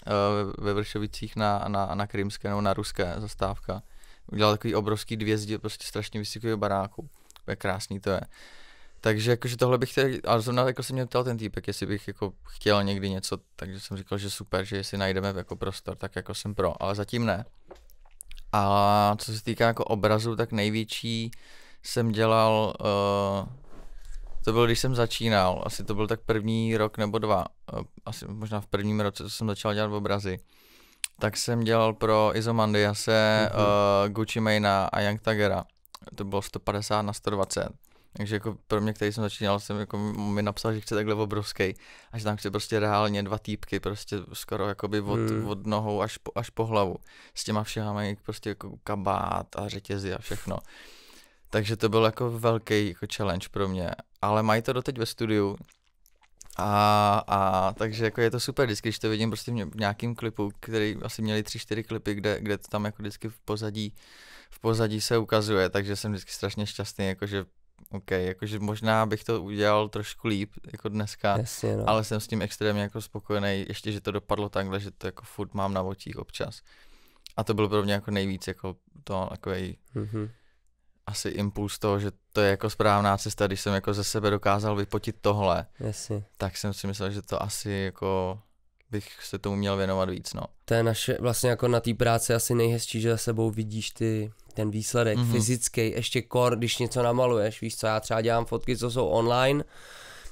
Speaker 2: uh, ve Vršovicích na, na, na krymské nebo na ruské zastávka. Udělal takový obrovský zdi prostě strašně vysoký baráku. Jak krásný to je. Takže jakože tohle bych chtěl, ale zrovna jako se mě ptal ten týpek, jestli bych jako chtěl někdy něco, takže jsem říkal, že super, že jestli najdeme jako prostor, tak jako jsem pro, ale zatím ne. A co se týká jako obrazu, tak největší jsem dělal, uh, to bylo, když jsem začínal, asi to byl tak první rok nebo dva, uh, asi možná v prvním roce, co jsem začal dělat obrazy, tak jsem dělal pro Izomandiase, mm-hmm. uh, Gucci Mane a Young Tagera. To bylo 150 na 120. Takže jako pro mě, který jsem začínal, jsem jako mi napsal, že chce takhle obrovský a že tam chce prostě reálně dva týpky, prostě skoro jakoby od, hmm. od nohou až po, až po hlavu. S těma všema prostě jako kabát a řetězy a všechno. Takže to byl jako velký jako challenge pro mě. Ale mají to doteď ve studiu. A, a takže jako je to super vždycky, když to vidím prostě v nějakým klipu, který asi měli tři, čtyři klipy, kde, kde to tam jako vždycky v pozadí, v pozadí se ukazuje, takže jsem vždycky strašně šťastný, jako že OK, jakože možná bych to udělal trošku líp, jako dneska, Jasně, no. ale jsem s tím extrémně jako spokojený, ještě, že to dopadlo takhle, že to jako furt mám na očích občas. A to bylo pro mě jako nejvíc jako to takový mm-hmm. asi impuls toho, že to je jako správná cesta, když jsem jako ze sebe dokázal vypotit tohle, Jasně. tak jsem si myslel, že to asi jako bych se tomu měl věnovat víc, no.
Speaker 1: To je naše, vlastně jako na té práci asi nejhezčí, že za sebou vidíš ty ten výsledek mm-hmm. fyzický, ještě kor, když něco namaluješ, víš co, já třeba dělám fotky, co jsou online,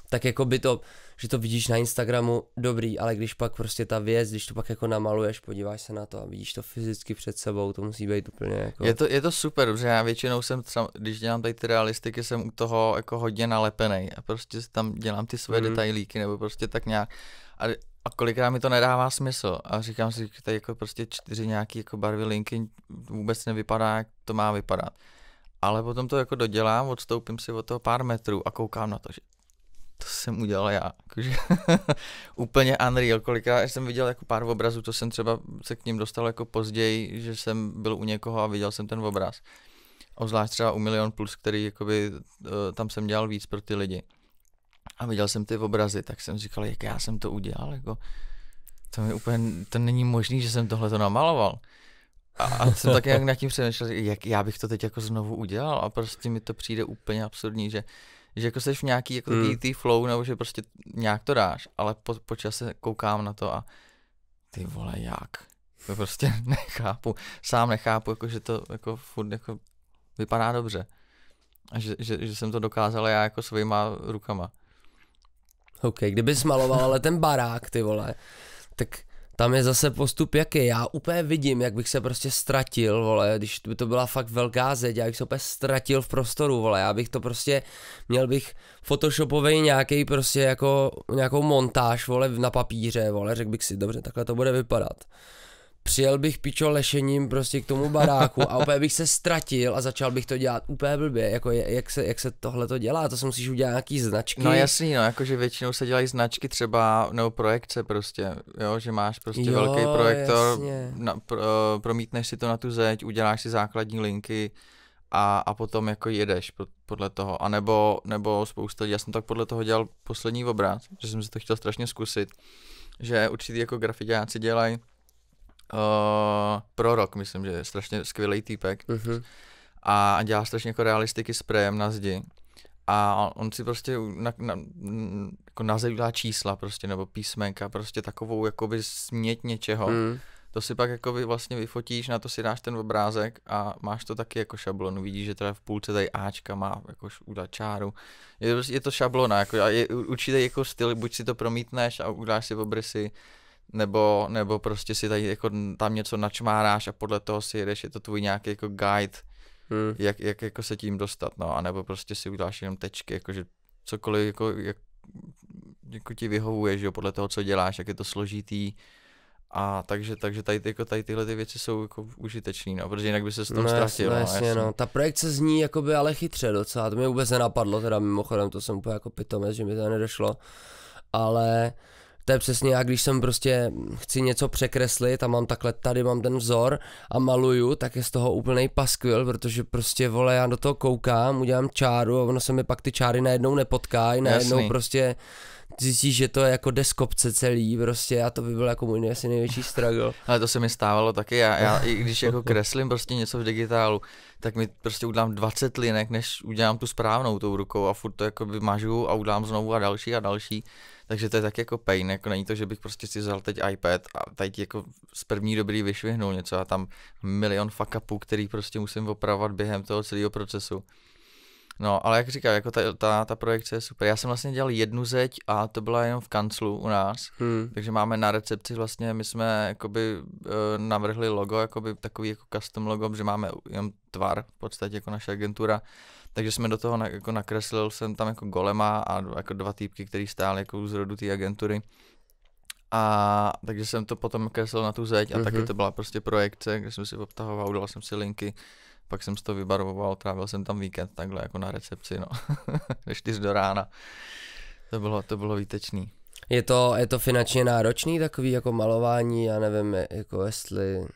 Speaker 1: tak jako by to, že to vidíš na Instagramu, dobrý, ale když pak prostě ta věc, když to pak jako namaluješ, podíváš se na to a vidíš to fyzicky před sebou, to musí být úplně jako... Je
Speaker 2: to, je to super, že? já většinou jsem, třeba, když dělám tady ty realistiky, jsem u toho jako hodně nalepený a prostě tam dělám ty své mm. detailíky nebo prostě tak nějak a, a kolikrát mi to nedává smysl a říkám si, že tady jako prostě čtyři nějaký jako barvy linky vůbec nevypadá, jak to má vypadat ale potom to jako dodělám, odstoupím si od toho pár metrů a koukám na to, že to jsem udělal já. Jakože, úplně unreal, kolikrát jsem viděl jako pár obrazů, to jsem třeba se k ním dostal jako později, že jsem byl u někoho a viděl jsem ten obraz. Ozvlášť třeba u Milion Plus, který jakoby, eh, tam jsem dělal víc pro ty lidi. A viděl jsem ty obrazy, tak jsem říkal, jak já jsem to udělal, jako, to mi úplně, to není možný, že jsem tohle to namaloval. A, a jsem tak nějak nad tím přemýšlel, jak já bych to teď jako znovu udělal a prostě mi to přijde úplně absurdní, že že jako seš v nějaký jako mm. tý flow, nebo že prostě nějak to dáš, ale po, po čase koukám na to a ty vole, jak? To prostě nechápu, sám nechápu, jako, že to jako furt jako vypadá dobře. A že, že, že jsem to dokázal já jako svýma
Speaker 1: rukama. OK, kdyby maloval ale ten barák, ty vole, tak tam je zase postup jaký. Já úplně vidím, jak bych se prostě ztratil, vole, když by to byla fakt velká zeď, já bych se úplně ztratil v prostoru, vole, já bych to prostě, měl bych photoshopovej nějaký prostě jako nějakou montáž, vole, na papíře, vole, řekl bych si, dobře, takhle to bude vypadat přijel bych pičo lešením prostě k tomu baráku a úplně bych se ztratil a začal bych to dělat úplně blbě, jako je, jak se, jak se tohle to dělá, to se musíš udělat nějaký značky. No jasný,
Speaker 2: no, jakože většinou se dělají značky třeba, nebo projekce prostě, jo, že máš prostě jo, velký projektor, na, pro, promítneš si to na tu zeď, uděláš si základní linky, a, a potom jako jedeš podle toho, a nebo, nebo spousta lidí, já jsem tak podle toho dělal poslední obraz, že jsem si to chtěl strašně zkusit, že určitý jako grafitáci dělají Uh, prorok, myslím, že je strašně skvělý týpek. Uh-huh. A dělá strašně jako realistiky prejem na zdi. A on si prostě na, na, jako nazývá čísla prostě, nebo písmenka, prostě takovou jakoby smět něčeho. Mm. To si pak jako vlastně vyfotíš, na to si dáš ten obrázek a máš to taky jako šablonu. Vidíš, že teda v půlce tady Ačka má jako udá čáru. Je, je to šablona, jako, a je určitý jako styl, buď si to promítneš a udáš si obrysy, nebo, nebo prostě si tady jako tam něco načmáráš a podle toho si jedeš, je to tvůj nějaký jako guide, hmm. jak, jak, jako se tím dostat, no, anebo prostě si uděláš jenom tečky, jakože cokoliv, jako, jak, jako ti vyhovuje, že jo, podle toho, co děláš, jak je to složitý, a takže, takže tady, jako, tady tyhle ty věci jsou jako užitečné, no, protože jinak by se s tom no, ztratil. No, jasně, jasně, no.
Speaker 1: Ta projekce zní jako by ale chytře docela, to mi vůbec nenapadlo, teda mimochodem, to jsem úplně jako pitomec, že mi to nedošlo, ale uh, to je přesně jak když jsem prostě chci něco překreslit a mám takhle, tady mám ten vzor a maluju, tak je z toho úplný paskvil, protože prostě vole, já do toho koukám, udělám čáru a ono se mi pak ty čáry najednou nepotkají, najednou Jasný. prostě zjistíš, že to je jako deskopce celý, prostě a to by byl jako můj asi největší struggle.
Speaker 2: Ale to se mi stávalo taky, já, já i když jako kreslím prostě něco v digitálu, tak mi prostě udělám 20 linek, než udělám tu správnou tou rukou a furt to jako vymažu a udělám znovu a další a další. Takže to je tak jako pain, jako není to, že bych prostě si vzal teď iPad a tady jako z první dobrý vyšvihnul něco a tam milion fuck upů, který prostě musím opravovat během toho celého procesu. No, ale jak říkám, jako ta, ta, ta projekce je super. Já jsem vlastně dělal jednu zeď a to byla jenom v kanclu u nás, hmm. takže máme na recepci vlastně, my jsme jakoby eh, navrhli logo, jakoby takový jako custom logo, že máme jenom tvar v podstatě jako naše agentura, takže jsme do toho na, jako nakreslil jsem tam jako golema a jako dva týpky, který stály jako z zrodu té agentury. A takže jsem to potom kreslil na tu zeď a mm-hmm. taky mhm. to byla prostě projekce, kde jsem si obtahoval, udělal jsem si linky pak jsem to vybarvoval, trávil jsem tam víkend takhle jako na recepci, no, ve čtyř do rána.
Speaker 1: To bylo, to bylo výtečný. Je to, je to finančně náročný takový jako malování, já nevím, jako jestli uh,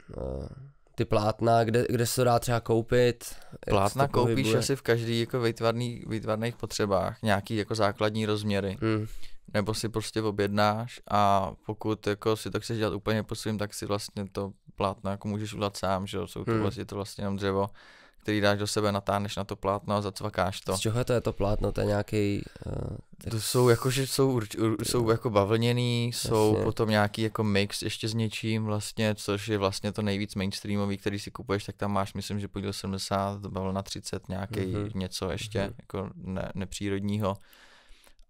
Speaker 1: ty plátna, kde, kde se to dá třeba koupit? Plátna koupíš asi
Speaker 2: v každý jako výtvarný, výtvarných potřebách, nějaký jako základní rozměry. Mm. Nebo si prostě objednáš a pokud jako si to chceš dělat úplně po svým, tak si vlastně to plátno jako můžeš udělat sám, že jo, jsou to, hmm. vlastně, je to vlastně jenom dřevo, který dáš do sebe, natáhneš na to plátno a zacvakáš to. Z čeho
Speaker 1: je to, je to plátno? To je nějaký...
Speaker 2: Uh, To jsou jako, že jsou, urč, ur, jsou jako bavlněný, Jasně. jsou potom nějaký jako mix ještě s něčím vlastně, což je vlastně to nejvíc mainstreamový, který si kupuješ, tak tam máš, myslím, že podíl 70, na 30, nějaký mm-hmm. něco ještě, mm-hmm. jako ne, nepřírodního.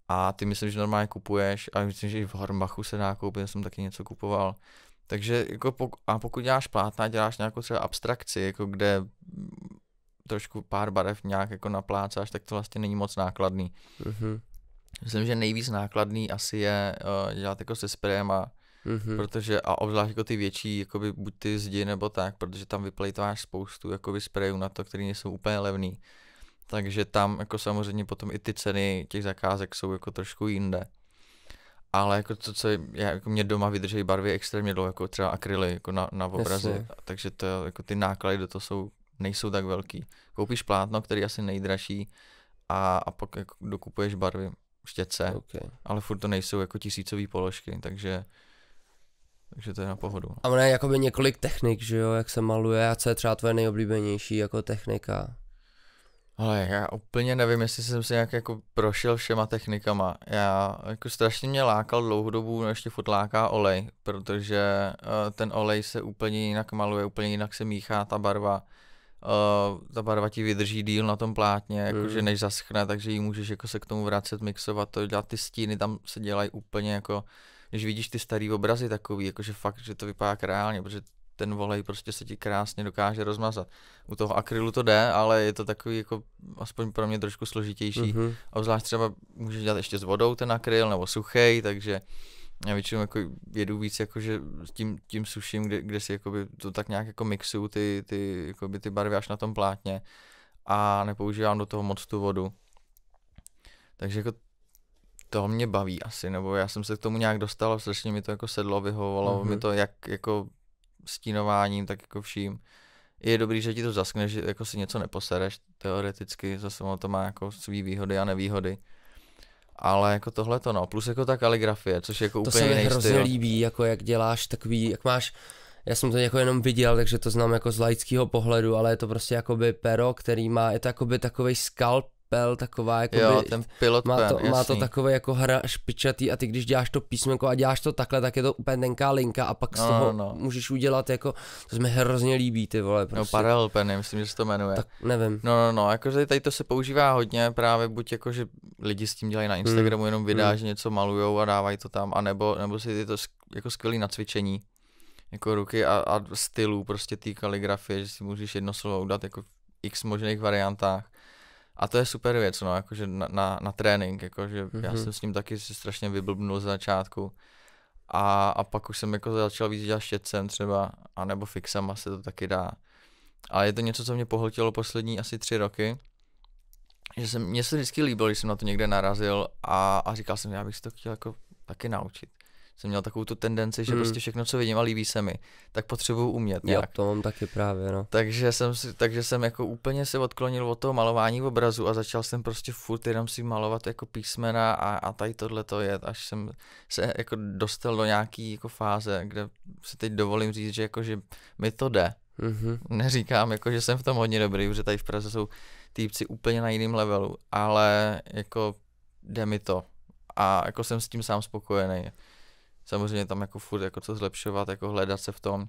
Speaker 2: A ty myslím, že normálně kupuješ, a myslím, že i v Hornbachu se dá koupit, já jsem taky něco kupoval. Takže jako pok- a pokud děláš plátna, děláš nějakou třeba abstrakci, jako kde trošku pár barev nějak jako naplácáš, tak to vlastně není moc nákladný. Mm-hmm. Myslím, že nejvíc nákladný asi je uh, dělat jako se sprayem a Mm-hmm. Protože a obzvlášť jako ty větší, jakoby buď ty zdi nebo tak, protože tam vyplejtváš spoustu jakoby sprayů na to, které nejsou úplně levný. Takže tam jako samozřejmě potom i ty ceny těch zakázek jsou jako trošku jinde ale jako to, co je, jako mě doma vydrží barvy extrémně dlouho, jako třeba akryly jako na, na obrazy, takže to, jako ty náklady do toho jsou, nejsou tak velký. Koupíš plátno, který asi nejdražší a, a pak jako dokupuješ barvy štětce, okay. ale furt to nejsou jako tisícové položky, takže takže to je na pohodu. No.
Speaker 1: A ono je několik technik, že jo, jak se maluje a co je třeba tvoje nejoblíbenější jako technika? Ale já úplně nevím, jestli jsem se nějak jako prošel všema
Speaker 2: technikama. Já jako strašně mě lákal dlouhou dobu, no ještě furt láká olej, protože uh, ten olej se úplně jinak maluje, úplně jinak se míchá ta barva. Uh, ta barva ti vydrží díl na tom plátně, mm. jakože než zaschne, takže ji můžeš jako se k tomu vracet, mixovat to, dělat ty stíny, tam se dělají úplně jako, když vidíš ty starý obrazy takový, jakože fakt, že to vypadá reálně, protože ten volej prostě se ti krásně dokáže rozmazat. U toho akrylu to jde, ale je to takový jako aspoň pro mě trošku složitější. Mm-hmm. A zvlášť třeba můžeš dělat ještě s vodou ten akryl nebo suchý, takže já většinou jako jedu víc jakože tím, tím suším, kde, kde si jakoby to tak nějak jako mixu, ty, ty, jakoby ty barvy až na tom plátně a nepoužívám do toho moc tu vodu. Takže jako to mě baví asi, nebo já jsem se k tomu nějak dostal, strašně mi to jako sedlo, vyhovovalo mm-hmm. mi mhm. to, jak jako stínováním, tak jako vším. Je dobrý, že ti to zaskne, že jako si něco neposereš, teoreticky, zase ono to má jako svý výhody a nevýhody. Ale jako tohle to no, plus jako ta kaligrafie, což je jako to úplně To se mi hrozně
Speaker 1: líbí, jako jak děláš takový, jak máš, já jsem to jako jenom viděl, takže to znám jako z laického pohledu, ale je to prostě jakoby pero, který má, je to jakoby takový skalp, pel taková, jako jo, by, ten pilot má, to, pen, má to takové jako hra špičatý a ty když děláš to písmenko a děláš to takhle, tak je to úplně tenká linka a pak no, z toho no. můžeš udělat jako, to se mi hrozně líbí ty vole. No, prostě. No paralel pen, myslím, že se
Speaker 2: to jmenuje. Tak nevím. No, no, no, jakože tady to se používá hodně právě buď jako, že lidi s tím dělají na Instagramu hmm. jenom vydá, hmm. že něco malujou a dávají to tam, anebo, nebo si ty to jako skvělý na cvičení jako ruky a, a stylů prostě té kaligrafie, že si můžeš jedno slovo udat jako x možných variantách a to je super věc, no, jakože na, na, na trénink, jakože mm-hmm. já mhm. jsem s ním taky si strašně vyblbnul ze začátku. A, a pak už jsem jako začal víc dělat štětcem třeba, anebo fixama se to taky dá. Ale je to něco, co mě pohltilo poslední asi tři roky. Že jsem, mě se vždycky líbilo, když jsem na to někde narazil a, a říkal jsem, já bych si to chtěl jako taky naučit jsem měl takovou tu tendenci, že mm. prostě všechno, co vidím a líbí se mi, tak potřebuju umět nějak. Jo,
Speaker 1: to mám taky právě,
Speaker 2: no. Takže jsem, takže jsem jako úplně se odklonil od toho malování obrazu a začal jsem prostě furt jenom si malovat jako písmena a, a tady tohle to je, až jsem se jako dostal do nějaký jako fáze, kde si teď dovolím říct, že jako, že mi to jde. Mm-hmm. Neříkám, jako, že jsem v tom hodně dobrý, protože tady v Praze jsou týpci úplně na jiném levelu, ale jako jde mi to a jako jsem s tím sám spokojený samozřejmě tam jako furt jako co zlepšovat, jako hledat se v tom,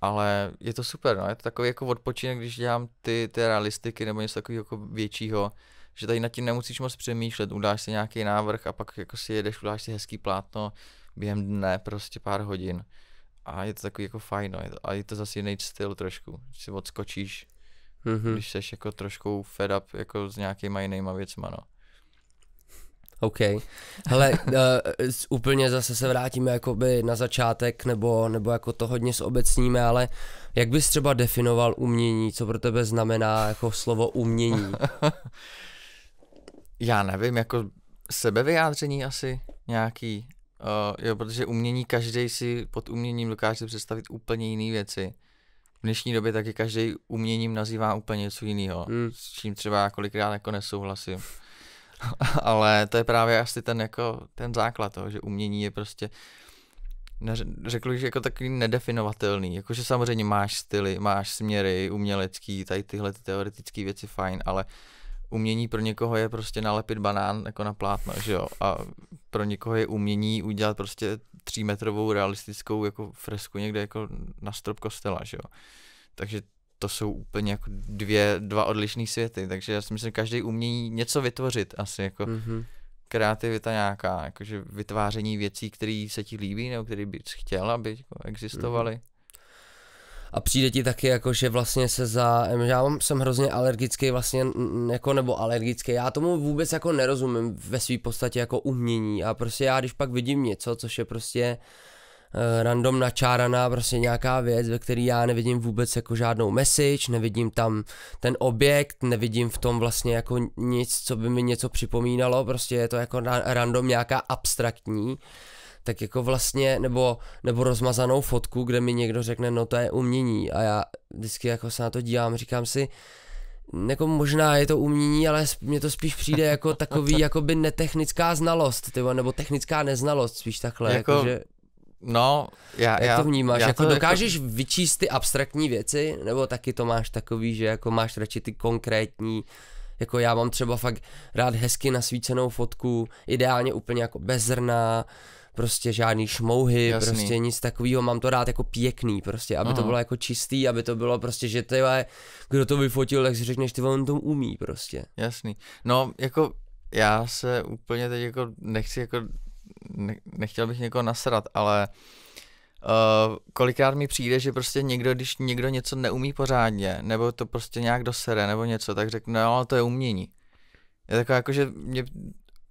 Speaker 2: ale je to super, no, je to takový jako odpočinek, když dělám ty, ty realistiky nebo něco takového jako většího, že tady nad tím nemusíš moc přemýšlet, udáš si nějaký návrh a pak jako si jedeš, udáš si hezký plátno během dne, prostě pár hodin. A je to takový jako fajn, no, je to, a je to zase jiný styl trošku, si odskočíš, mm-hmm. když seš jako trošku fed up jako s nějakýma jinýma věcma, no.
Speaker 1: OK. Hele, uh, úplně zase se vrátíme jakoby na začátek, nebo, nebo jako to hodně obecníme, ale jak bys třeba definoval umění, co pro tebe znamená jako slovo umění? Já nevím, jako
Speaker 2: sebevyjádření asi nějaký, uh, jo, protože umění, každý si pod uměním dokáže představit úplně jiné věci. V dnešní době taky každý uměním nazývá úplně něco jiného, mm. s čím třeba kolikrát jako nesouhlasím. ale to je právě asi ten jako ten základ toho, že umění je prostě řekl bych, jako takový nedefinovatelný, jakože samozřejmě máš styly, máš směry umělecký, tady tyhle ty teoretické věci fajn, ale umění pro někoho je prostě nalepit banán jako na plátno, že jo, a pro někoho je umění udělat prostě třímetrovou realistickou jako fresku někde jako na strop kostela, že jo. Takže to jsou úplně jako dvě, dva odlišné světy, takže já si myslím, že každý umění něco vytvořit asi jako mm-hmm. kreativita nějaká, jakože vytváření věcí, které se ti líbí nebo které bys chtěl, aby jako
Speaker 1: existovaly. Mm-hmm. A přijde ti taky jako, že vlastně se za, já jsem hrozně alergický vlastně, jako nebo alergický, já tomu vůbec jako nerozumím ve své podstatě jako umění a prostě já když pak vidím něco, což je prostě uh, Eh, random načáraná prostě nějaká věc, ve které já nevidím vůbec jako žádnou message, nevidím tam ten objekt, nevidím v tom vlastně jako nic, co by mi něco připomínalo, prostě je to jako random nějaká abstraktní tak jako vlastně, nebo, nebo rozmazanou fotku, kde mi někdo řekne, no to je umění a já vždycky jako se na to dívám, říkám si, jako možná je to umění, ale mně to spíš přijde jako takový jakoby netechnická znalost, tyvo, nebo technická neznalost spíš takhle, jako, jako že... No, já, Jak já, to vnímáš? Já jako to jako- dokážeš jako... vyčíst ty abstraktní věci, nebo taky to máš takový, že jako máš radši ty konkrétní, jako já mám třeba fakt rád hezky nasvícenou fotku, ideálně úplně jako zrna, prostě žádný šmouhy, Jasný. prostě nic takového, mám to rád jako pěkný prostě, aby uh-huh. to mhm. bylo jako čistý, aby to bylo prostě, že ty kdo to vyfotil, tak si řekneš, ty on to umí prostě. Jasný, no jako já se úplně
Speaker 2: teď jako nechci jako nechtěl bych někoho nasrat, ale Uh, kolikrát mi přijde, že prostě někdo, když někdo něco neumí pořádně, nebo to prostě nějak dosere, nebo něco, tak řekne, no ale to je umění. Je taková, jako, že mě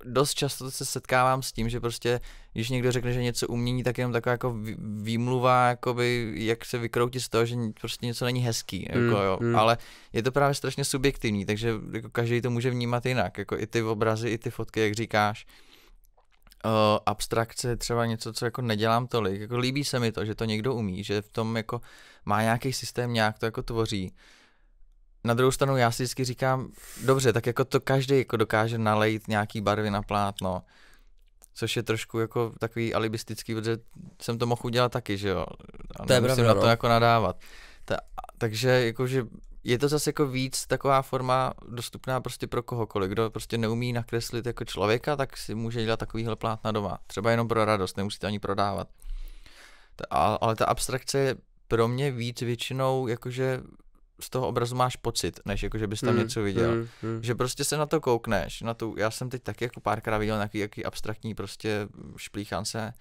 Speaker 2: dost často se setkávám s tím, že prostě, když někdo řekne, že něco umění, tak jenom taková jako výmluva, jakoby, jak se vykroutit z toho, že prostě něco není hezký, hmm, jako, mm, jo. Mm. ale je to právě strašně subjektivní, takže jako každý to může vnímat jinak, jako i ty obrazy, i ty fotky, jak říkáš. Uh, uh, abstrakce je třeba něco, co jako nedělám tolik. Jako líbí se mi to, že to někdo umí, že v tom jako má nějaký systém, nějak to jako tvoří. Na druhou stranu já si vždycky říkám, dobře, tak jako to každý jako dokáže nalejt nějaký barvy na plátno, což je trošku jako takový alibistický, protože jsem to mohl udělat taky, že jo. A to je pravda, na to no. jako nadávat. Ta, takže jakože je to zase jako víc taková forma dostupná prostě pro kohokoliv. Kdo prostě neumí nakreslit jako člověka, tak si může dělat takovýhle plátna doma. Třeba jenom pro radost, nemusíte ani prodávat. Ta, ale ta abstrakce je pro mě víc většinou jakože z toho obrazu máš pocit, než jako, že bys tam mm, něco viděl. Mm, mm. Že prostě se na to koukneš. Na tu, já jsem teď taky jako párkrát viděl nějaký nějaký abstraktní prostě šplíchance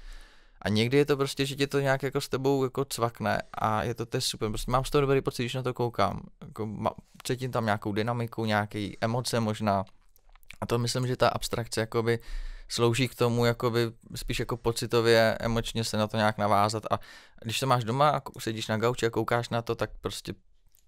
Speaker 2: a někdy je to prostě, že tě to nějak jako s tebou jako cvakne a je to, to je super. Prostě mám z toho dobrý pocit, když na to koukám. Jako, má, cítím tam nějakou dynamiku, nějaké emoce možná. A to myslím, že ta abstrakce jakoby slouží k tomu jakoby spíš jako pocitově, emočně se na to nějak navázat a když to máš doma a sedíš na gauči a koukáš na to, tak prostě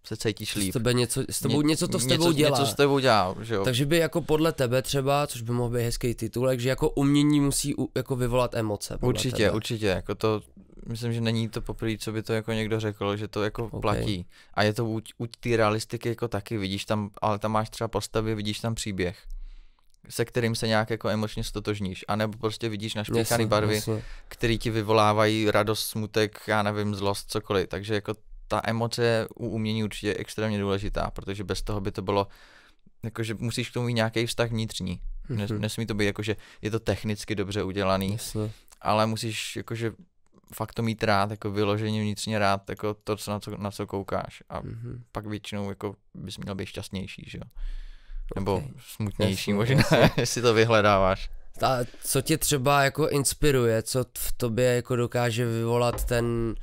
Speaker 2: se cítíš líp. S tebe něco, s tebou, Ně, něco to s tebou něco, dělá. Něco s tebou dělá, že jo. Takže
Speaker 1: by jako podle tebe třeba, což by mohl být hezký titulek, že jako umění musí u, jako vyvolat emoce. Určitě, tebe. určitě,
Speaker 2: jako to, myslím, že není to poprvé, co by to jako někdo řekl, že to jako okay. platí. A je to u, u té realistiky jako taky, vidíš tam, ale tam máš třeba postavy, vidíš tam příběh se kterým se nějak jako emočně stotožníš, anebo prostě vidíš našpěchané barvy, jasně. který ti vyvolávají radost, smutek, já nevím, zlost, cokoliv, takže jako ta emoce je u umění určitě je extrémně důležitá, protože bez toho by to bylo, jakože musíš k tomu mít nějaký vztah vnitřní. Mm-hmm. Nesmí to být jakože je to technicky dobře udělaný, Jasně. ale musíš jakože fakt to mít rád, jako vyloženě vnitřně rád, jako to, co na, co, na co koukáš. A mm-hmm. pak většinou jako bys měl být šťastnější, že jo? Nebo okay. smutnější jasně, možná, jestli to vyhledáváš.
Speaker 1: A co tě třeba jako inspiruje, co v tobě jako dokáže vyvolat ten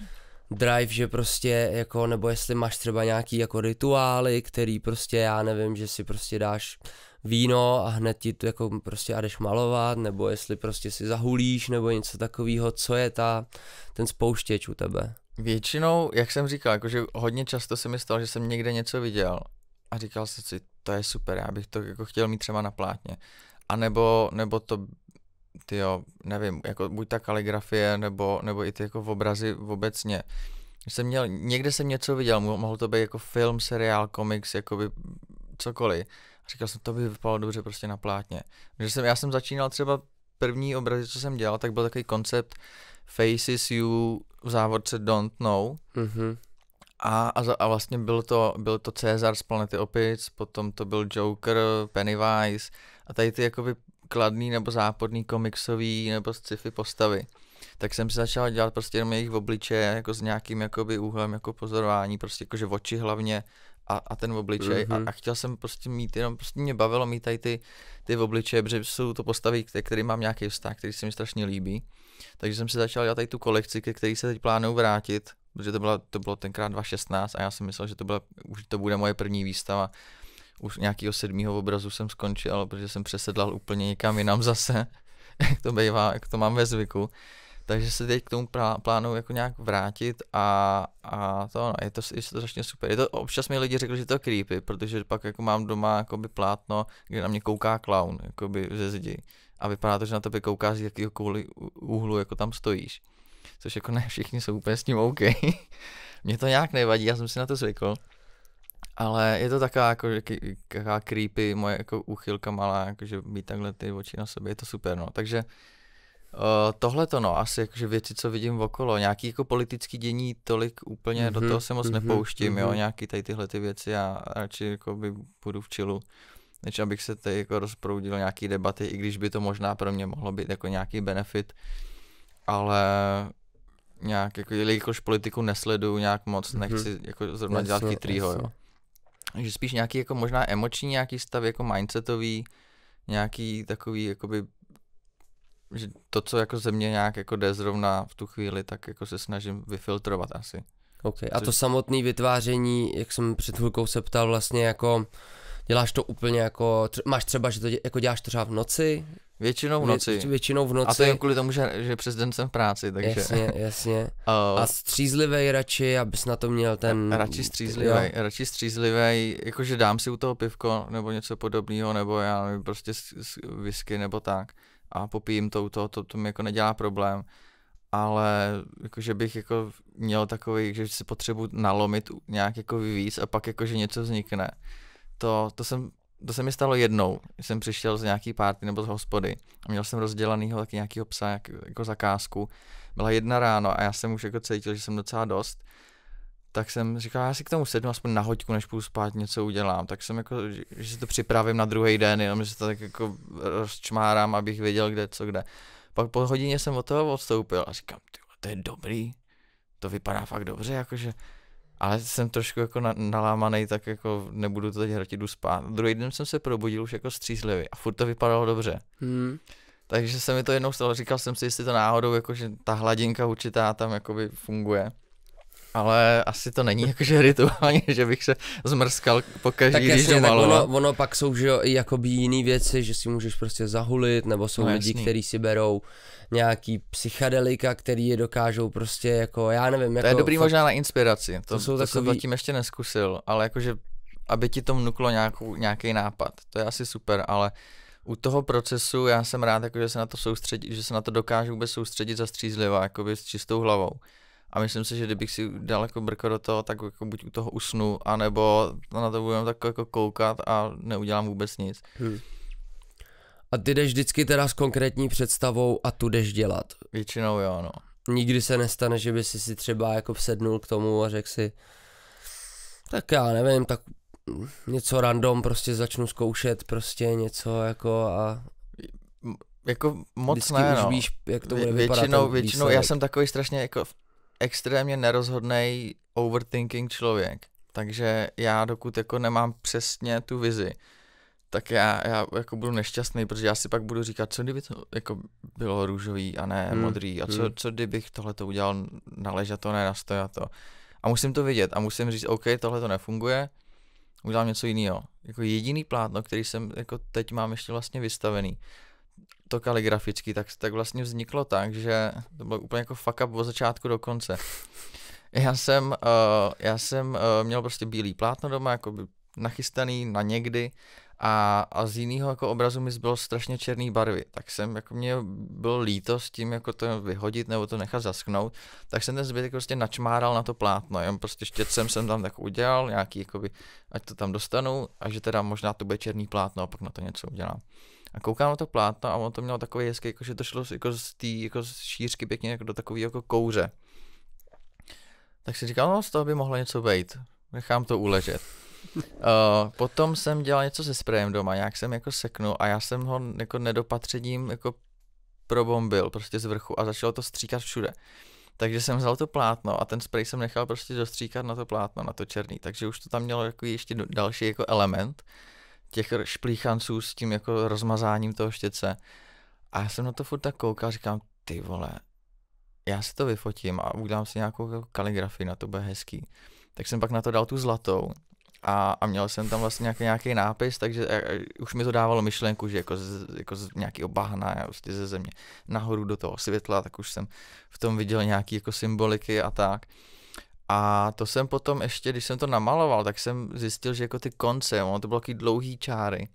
Speaker 1: drive, že prostě jako, nebo jestli máš třeba nějaký jako rituály, který prostě já nevím, že si prostě dáš víno a hned ti to jako prostě a jdeš malovat, nebo jestli prostě si zahulíš, nebo něco takového, co je ta, ten spouštěč u tebe? Většinou, jak jsem říkal, jakože hodně často se mi stalo, že jsem někde něco viděl
Speaker 2: a říkal jsem si, to je super, já bych to jako chtěl mít třeba na plátně. A nebo, nebo to ty jo, nevím, jako buď ta kaligrafie, nebo, nebo i ty jako obrazy obecně. Jsem měl, někde jsem něco viděl, mohl to být jako film, seriál, komiks, jakoby cokoliv. A říkal jsem, to by vypadalo dobře prostě na plátně. Takže jsem, já jsem začínal třeba první obrazy, co jsem dělal, tak byl takový koncept Faces You v závodce Don't Know. Mm-hmm. A, a, a vlastně byl to, byl to Cezar z planety Opic, potom to byl Joker, Pennywise a tady ty jakoby kladný nebo západní komiksový nebo sci-fi postavy. Tak jsem si začal dělat prostě jenom jejich obličeje jako s nějakým jakoby úhlem jako pozorování, prostě jakože oči hlavně a, a ten obličej mm-hmm. a, mhm. a, chtěl jsem prostě mít jenom, prostě mě bavilo mít tady ty, ty obličeje, protože jsou to postavy, které, které mám nějaký vztah, který se mi strašně líbí. Takže jsem si začal dělat tady tu kolekci, ke které se teď plánuju vrátit, protože to bylo, to bylo tenkrát 2016 a já jsem myslel, že to, byla, už to bude moje první výstava už nějakého sedmého obrazu jsem skončil, protože jsem přesedlal úplně někam jinam zase, jak to bývá, jak to mám ve zvyku. Takže se teď k tomu plánuju jako nějak vrátit a, a to, no, je to, je to strašně super. Je to, občas mi lidi řekli, že to je creepy, protože pak jako mám doma jakoby plátno, kde na mě kouká clown jakoby ze zdi. A vypadá to, že na tebe kouká z jakého úhlu jako tam stojíš. Což jako ne všichni jsou úplně s tím OK. mě to nějak nevadí, já jsem si na to zvykl. Ale je to taková, jako, taková creepy moje jako úchylka malá, jakože mít takhle ty oči na sobě, je to super, no. Takže Uh, eh, tohle to no, asi jakože věci, co vidím okolo, nějaký jako politický dění tolik úplně, mm-hmm, do mhm, toho se moc mm-hmm, nepouštím, mm-hmm. jo, mhm. nějaký tady tyhle ty věci, já radši jako by budu v čilu, než abych se tady jako rozproudil nějaký debaty, i když by to možná pro mě mohlo být jako nějaký benefit, ale nějak, jako, jelikož politiku nesleduju nějak moc, mm-hmm. nechci jako zrovna yes, dělat chytrýho, yes, jo že spíš nějaký jako možná emoční nějaký stav, jako mindsetový, nějaký takový jakoby že to, co jako ze mě nějak jako jde zrovna v tu chvíli, tak jako se snažím
Speaker 1: vyfiltrovat asi. Okay. A to Což... samotné vytváření, jak jsem před chvilkou se ptal, vlastně jako děláš to úplně jako, máš třeba, že to dě, jako děláš třeba v noci, Většinou v noci. Vě, většinou v noci. A to je
Speaker 2: kvůli tomu, že, že přes den jsem v práci, takže... Jasně, jasně. Uh, a střízlivej radši, abys na to měl ten... Radši střízlivej, jo. radši střízlivej, jakože dám si u toho pivko nebo něco podobného, nebo já prostě whisky nebo tak a popijím to u toho, to, to mi jako nedělá problém ale jakože bych jako měl takový, že si potřebuji nalomit nějak jako víc a pak jakože něco vznikne. To, to jsem to se mi stalo jednou, jsem přišel z nějaký párty nebo z hospody a měl jsem rozdělanýho taky nějakýho psa jak, jako zakázku. Byla jedna ráno a já jsem už jako cítil, že jsem docela dost. Tak jsem říkal, já si k tomu sednu aspoň na hoďku, než půjdu spát, něco udělám. Tak jsem jako, že, že si to připravím na druhý den, jenom že se to tak jako rozčmárám, abych věděl, kde co kde. Pak po hodině jsem od toho odstoupil a říkám, to je dobrý, to vypadá fakt dobře, jakože ale jsem trošku jako na, nalámaný, tak jako nebudu to teď hrát, jdu spát. Druhý den jsem se probudil už jako střízlivý a furt to vypadalo dobře. Hmm. Takže se mi to jednou stalo, říkal jsem si, jestli to náhodou, jako že ta hladinka určitá tam jakoby funguje.
Speaker 1: Ale asi to není jakože rituálně, že bych se zmrskal po každý, když jasně, tak ono, ono, pak jsou že i jakoby jiný věci, že si můžeš prostě zahulit, nebo jsou no, lidi, kteří si berou nějaký psychedelika, který je dokážou prostě jako, já nevím. Jako, to je jako dobrý fakt, možná na inspiraci, to, to, jsou to takový... jsem zatím
Speaker 2: ještě neskusil, ale jakože, aby ti to mnuklo nějakou, nějaký nápad, to je asi super, ale u toho procesu já jsem rád, jakože že se na to soustředí, že se na to dokážu vůbec soustředit zastřízlivá, jakoby s čistou hlavou. A myslím si, že kdybych si dal jako brko do toho, tak jako buď u toho usnu, anebo na to budeme tak jako
Speaker 1: koukat a neudělám vůbec nic. Hmm. A ty jdeš vždycky teda s konkrétní představou a tu jdeš dělat. Většinou jo, no. Nikdy se nestane, že by si si třeba jako sednul k tomu a řekl si, tak já nevím, tak něco random prostě začnu zkoušet prostě něco jako a... Jako moc Vždycky ne, už no. víš, jak to bude většinou, vypadat Většinou, já jsem
Speaker 2: takový strašně jako extrémně nerozhodný overthinking člověk. Takže já dokud jako nemám přesně tu vizi, tak já, já jako budu nešťastný, protože já si pak budu říkat, co kdyby to jako bylo růžový a ne hmm. modrý a co, hmm. co kdybych tohle to udělal na ležato, ne na stojato. A musím to vidět a musím říct, OK, tohle to nefunguje, udělám něco jiného. Jako jediný plátno, který jsem jako teď mám ještě vlastně vystavený, to kaligrafický, tak, tak vlastně vzniklo tak, že to bylo úplně jako fuck up od začátku do konce. Já jsem, uh, já jsem uh, měl prostě bílý plátno doma, jako by nachystaný na někdy a, a z jiného jako obrazu mi zbylo strašně černý barvy, tak jsem jako mě byl líto s tím jako to vyhodit nebo to nechat zasknout, tak jsem ten zbytek prostě načmáral na to plátno, jen prostě štětcem jsem tam tak udělal nějaký jakoby, ať to tam dostanu a že teda možná to bude černý plátno a pak na to něco udělám. A koukám na to plátno a ono to mělo takový hezký, jako že to šlo jako z té jako z šířky pěkně jako do takové jako kouře. Tak si říkal, no z toho by mohlo něco být, nechám to uležet. Uh, potom jsem dělal něco se sprejem doma, nějak jsem jako seknul a já jsem ho jako nedopatřením jako probombil prostě z vrchu a začalo to stříkat všude. Takže jsem vzal to plátno a ten sprej jsem nechal prostě dostříkat na to plátno, na to černý. Takže už to tam mělo jako ještě další jako element těch šplíchanců s tím jako rozmazáním toho štěce. A já jsem na to furt tak koukal říkám, ty vole, já si to vyfotím a udělám si nějakou jako kaligrafii, na to bude hezký. Tak jsem pak na to dal tu zlatou a, a měl jsem tam vlastně nějaký, nějaký nápis, takže a, e, e, už mi to dávalo myšlenku, že jako z, jako z nějakého bahna, prostě ze země nahoru do toho světla, tak už jsem v tom viděl nějaký jako symboliky a tak. A to jsem potom ještě, když jsem to namaloval, tak jsem zjistil, že jako ty konce, ono to bylo taky dlouhý čáry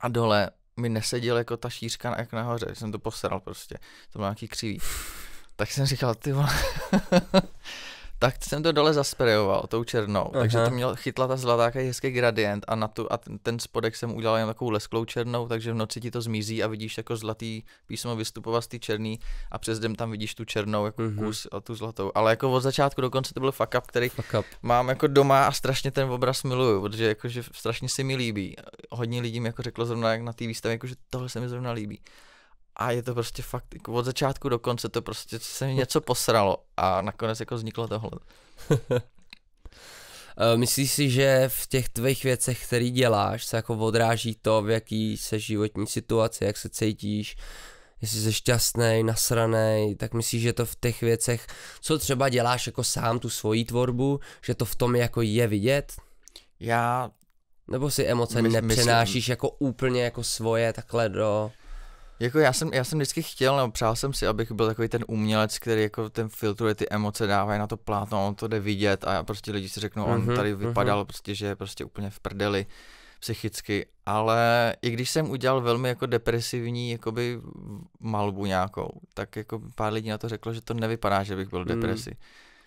Speaker 2: a dole mi neseděl jako ta šířka jak nahoře, jsem to posral prostě, to bylo nějaký křivý. Tak jsem říkal, ty vole, tak jsem to dole zasprejoval tou černou, Aha. takže to měl chytla ta zlatá hezký gradient a, na tu, a ten spodek jsem udělal jen takovou lesklou černou, takže v noci ti to zmizí a vidíš jako zlatý písmo vystupovat z té černý a přes den tam vidíš tu černou jako mm-hmm. kus a tu zlatou. Ale jako od začátku do konce to byl fuck up, který fuck up. mám jako doma a strašně ten obraz miluju, protože jakože strašně si mi líbí. Hodně lidí mi jako řeklo zrovna jak na té výstavě, jako, že tohle se mi zrovna líbí a je to prostě fakt, jako od začátku do konce to prostě se mi něco posralo a nakonec jako
Speaker 1: vzniklo tohle. Eh, myslíš si, že v těch tvých věcech, které děláš, se jako odráží to, v jaký se životní situaci, jak se cítíš, jestli jsi šťastný, nasraný, tak myslíš, že to v těch věcech, co třeba děláš jako sám tu svoji tvorbu, že to v tom jako je vidět? Já... Nebo si emoce my, nepřenášíš myslím... jako úplně jako svoje takhle do... Jako já
Speaker 2: jsem, já jsem vždycky chtěl, nebo přál jsem si, abych byl takový ten umělec, který jako ten filtruje ty emoce, dávají na to plátno, on to jde vidět a prostě lidi si řeknou, mm-hmm, on mhm, tady mhm. vypadal mm-hmm. prostě, že je prostě úplně v prdeli psychicky, ale i když jsem udělal velmi jako depresivní jakoby malbu nějakou, tak jako pár lidí na to řeklo, že to nevypadá, že bych byl v hmm. depresi. Mm.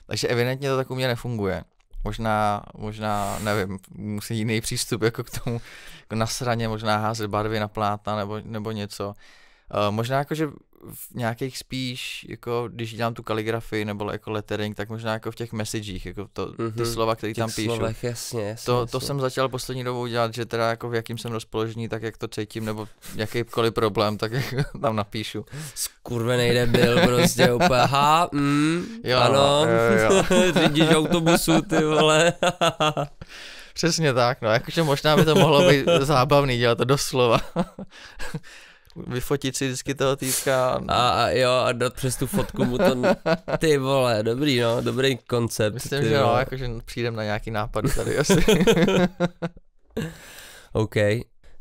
Speaker 2: Takže evidentně to tak u mě nefunguje. Možná, možná, nevím, musí jiný přístup jako k tomu, jako na sraně, možná házet barvy na plátna nebo, nebo něco. Eh, možná jako, že v nějakých spíš, jako když dělám tu kaligrafii nebo jako lettering, tak možná jako v těch messagech, jako to, ty mm-hmm. slova, které tam píšu. Slovech, jasně, jasně, to, jasně. to jsem začal poslední dobou dělat, že teda jako v jakým jsem rozpoložení, tak jak to cítím, nebo jakýkoliv problém, tak jako tam napíšu. Skurvený debil prostě úplně, ha, mm, jo, ano, jo, řídíš autobusu, ty vole. Přesně tak, no, jakože možná by to mohlo být zábavný dělat to doslova vyfotit si vždycky toho týka. A, a jo, a dát přes tu fotku mu to, ty vole, dobrý no,
Speaker 1: dobrý koncept. Myslím, ty, že jo, jakože
Speaker 2: přijdem na nějaký
Speaker 1: nápad tady asi. OK.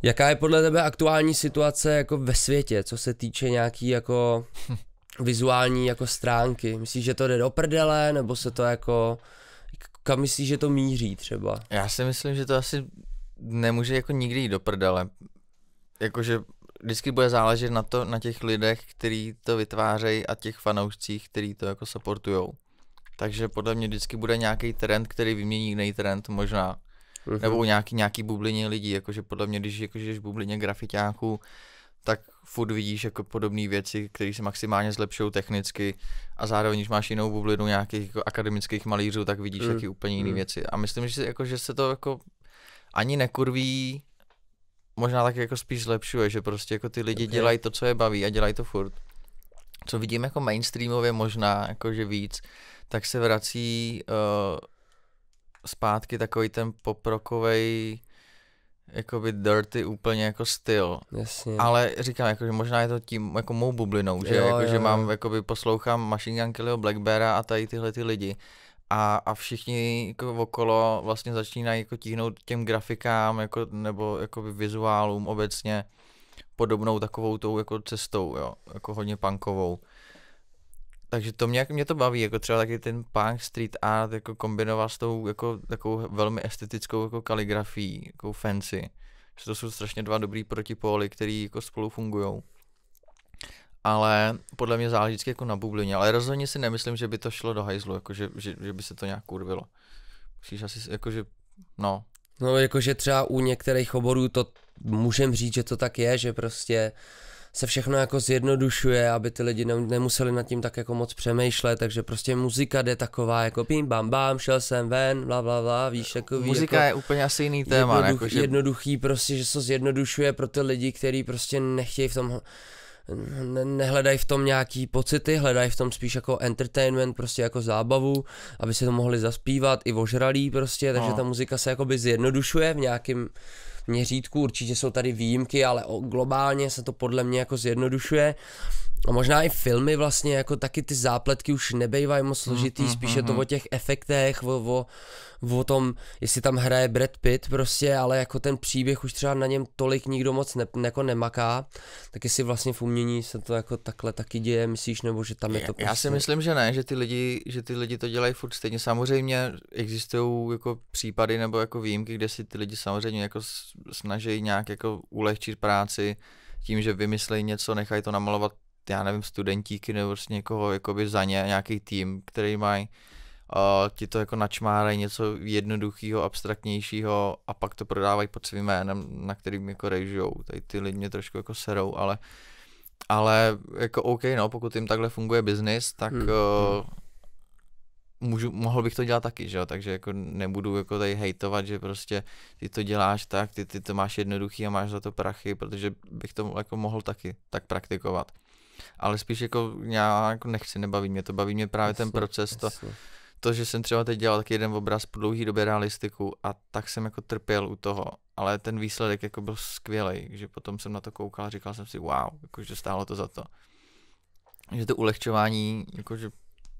Speaker 1: Jaká je podle tebe aktuální situace jako ve světě, co se týče nějaký jako vizuální jako stránky? Myslíš, že to jde do prdele, nebo se to jako, kam myslíš, že to míří třeba? Já si myslím, že to asi
Speaker 2: nemůže jako nikdy jít do prdele. Jakože vždycky bude záležet na, to, na těch lidech, kteří to vytvářejí a těch fanoušcích, kteří to jako supportují. Takže podle mě vždycky bude nějaký trend, který vymění jiný trend možná. Mm-hmm. Nebo nějaký, nějaký bublině lidí, jakože podle mě, když jakože jsi v bublině grafitáků, tak furt vidíš jako podobné věci, které se maximálně zlepšují technicky a zároveň, když máš jinou bublinu nějakých jako akademických malířů, tak vidíš mm. taky úplně jiné mhm. věci. A myslím, že, jako, že se to jako ani nekurví možná tak jako spíš zlepšuje, že prostě jako ty lidi okay. dělají to, co je baví a dělají to furt. Co vidím jako mainstreamově možná, jakože víc, tak se vrací uh, zpátky takový ten poprokovej jakoby dirty úplně jako styl. Jasně. Ale říkám, jako, že možná je to tím jako mou bublinou, že, jo, jako, jo, že jo. mám, jakoby poslouchám Machine Gun Kellyho Blackbera a tady tyhle ty lidi a, a všichni jako okolo vlastně začínají jako tíhnout těm grafikám jako, nebo jako vizuálům obecně podobnou takovou tou jako cestou, jo, jako hodně punkovou. Takže to mě, mě to baví, jako třeba taky ten punk street art jako kombinovat s tou jako takovou velmi estetickou jako kaligrafií, jako fancy. Že to jsou strašně dva dobrý protipóly, které jako spolu fungují ale podle mě záleží vždycky jako na bublině, ale rozhodně si nemyslím, že by to šlo do hajzlu, jako že, že, že by se to nějak kurvilo. Musíš asi, jakože,
Speaker 1: no. No, jakože třeba u některých oborů to můžem říct, že to tak je, že prostě se všechno jako zjednodušuje, aby ty lidi nemuseli nad tím tak jako moc přemýšlet, takže prostě muzika jde taková jako pím bam bam, šel jsem ven, bla bla bla, víš, jako Muzika jako je úplně asi jiný téma. Jednoduch, jako, že... Jednoduchý prostě, že se zjednodušuje pro ty lidi, kteří prostě nechtějí v tom ne- nehledají v tom nějaký pocity, hledají v tom spíš jako entertainment, prostě jako zábavu, aby si to mohli zaspívat, i ožralí prostě, takže no. ta muzika se jakoby zjednodušuje v nějakým měřítku, určitě jsou tady výjimky, ale globálně se to podle mě jako zjednodušuje a možná i filmy vlastně, jako taky ty zápletky už nebejvají moc složitý, mm, mm, spíš je to mm-hmm. o těch efektech, o, o, o tom, jestli tam hraje Brad Pitt prostě, ale jako ten příběh už třeba na něm tolik nikdo moc ne, jako nemaká, tak jestli vlastně v umění se to jako takhle taky děje, myslíš, nebo že tam je to prostě... Já si prostě- myslím, že
Speaker 2: ne, že ty lidi, že ty lidi to dělají furt stejně, samozřejmě existují jako případy nebo jako výjimky, kde si ty lidi samozřejmě jako snaží nějak jako ulehčit práci, tím, že vymyslej něco, nechají to namalovat já nevím, studentíky nebo prostě někoho jakoby za ně, nějaký tým, který mají uh, ti to jako načmárají něco jednoduchého, abstraktnějšího a pak to prodávají pod svým jménem, na kterým jako režijou. Tady ty lidi mě trošku jako serou, ale, ale jako OK, no, pokud jim takhle funguje biznis, tak hmm. uh, můžu, mohl bych to dělat taky, že jo, takže jako nebudu jako tady hejtovat, že prostě ty to děláš tak, ty, ty to máš jednoduchý a máš za to prachy, protože bych to jako mohl taky tak praktikovat ale spíš jako já jako nechci, nebaví mě to, baví mě právě jasně, ten proces, to, to, že jsem třeba teď dělal taky jeden obraz po dlouhý době realistiku a tak jsem jako trpěl u toho, ale ten výsledek jako byl skvělý, že potom jsem na to koukal a říkal jsem si wow, jakože stálo to za to. Že to ulehčování, jakože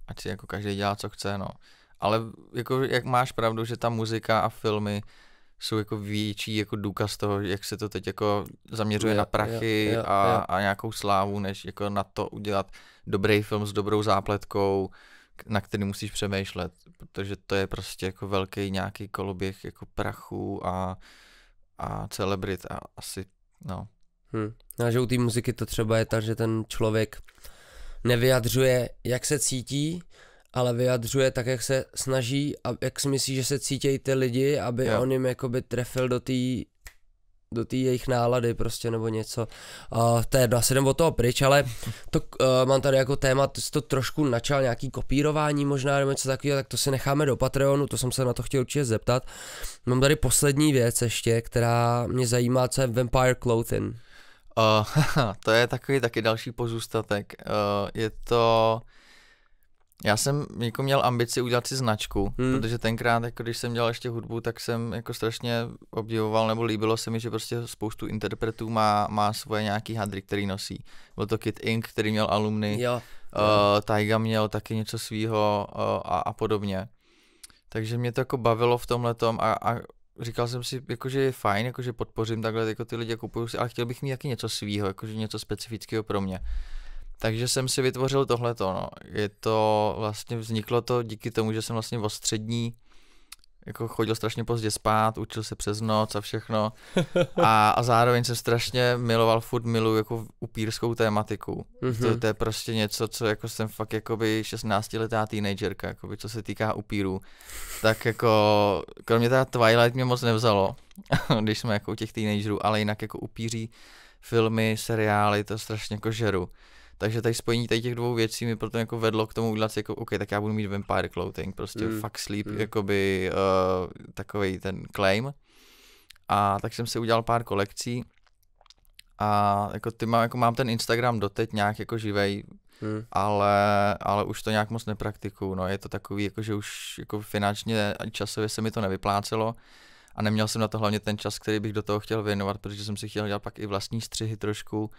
Speaker 2: ať si jako každý dělá, co chce, no. Ale jako, jak máš pravdu, že ta muzika a filmy jsou jako větší jako důkaz toho, jak se to teď jako zaměřuje je, na prachy je, je, a, je. a nějakou slávu, než jako na to udělat dobrý film s dobrou zápletkou, na který musíš přemýšlet, protože to je prostě jako velký nějaký koloběh jako prachu a,
Speaker 1: a celebrit a asi, no. Hmm. A že u té muziky to třeba je tak, že ten člověk nevyjadřuje, jak se cítí, ale vyjadřuje tak, jak se snaží a jak si myslí, že se cítějí ty lidi, aby jo. on jim jakoby trefil do té do té jejich nálady prostě nebo něco. Uh, to je jedno, asi jdem od toho pryč, ale to uh, mám tady jako téma, ty jsi to trošku načal nějaký kopírování možná nebo něco takového, tak to si necháme do Patreonu, to jsem se na to chtěl určitě zeptat. Mám tady poslední věc ještě, která mě zajímá, co je Vampire Clothing. Uh,
Speaker 2: to je takový taky další pozůstatek. Uh, je to já jsem jako měl ambici udělat si značku, hmm. protože tenkrát, jako když jsem dělal ještě hudbu, tak jsem jako strašně obdivoval, nebo líbilo se mi, že prostě spoustu interpretů má, má svoje nějaký hadry, který nosí. Byl to Kid Ink, který měl alumny, jo. Uh, Taiga měl taky něco svýho uh, a, a podobně. Takže mě to jako bavilo v tomhle a, a říkal jsem si, jako, že je fajn, jako, že podpořím takhle jako ty lidi, kupují si, ale chtěl bych mít taky něco svýho, jako, že něco specifického pro mě. Takže jsem si vytvořil tohleto, no. Je to, vlastně vzniklo to díky tomu, že jsem vlastně o střední jako chodil strašně pozdě spát, učil se přes noc a všechno. A, a zároveň jsem strašně miloval furt milu jako upírskou tématiku. Mm-hmm. To, mhm. to, je prostě něco, co jako jsem fakt jakoby 16-letá teenagerka, jakoby, co se týká upírů. Tak jako, kromě ta Twilight mě moc nevzalo, když jsme jako u těch teenagerů, ale jinak jako upíří filmy, seriály, to strašně jako žeru. Takže tady spojení tady těch dvou věcí mi proto jako vedlo k tomu udělat jako, OK, tak já budu mít Vampire Clothing, prostě mm. fuck sleep, mm. jakoby uh, eh, takový ten claim. A tak jsem si udělal pár kolekcí a jako ty mám, jako mám ten Instagram doteď nějak jako živej, mm. Ale, ale už to nějak moc nepraktikuju, no je to takový, jako že už jako finančně a časově se mi to nevyplácelo a neměl jsem na to hlavně ten čas, který bych do toho chtěl věnovat, protože jsem si chtěl dělat pak i vlastní střihy trošku,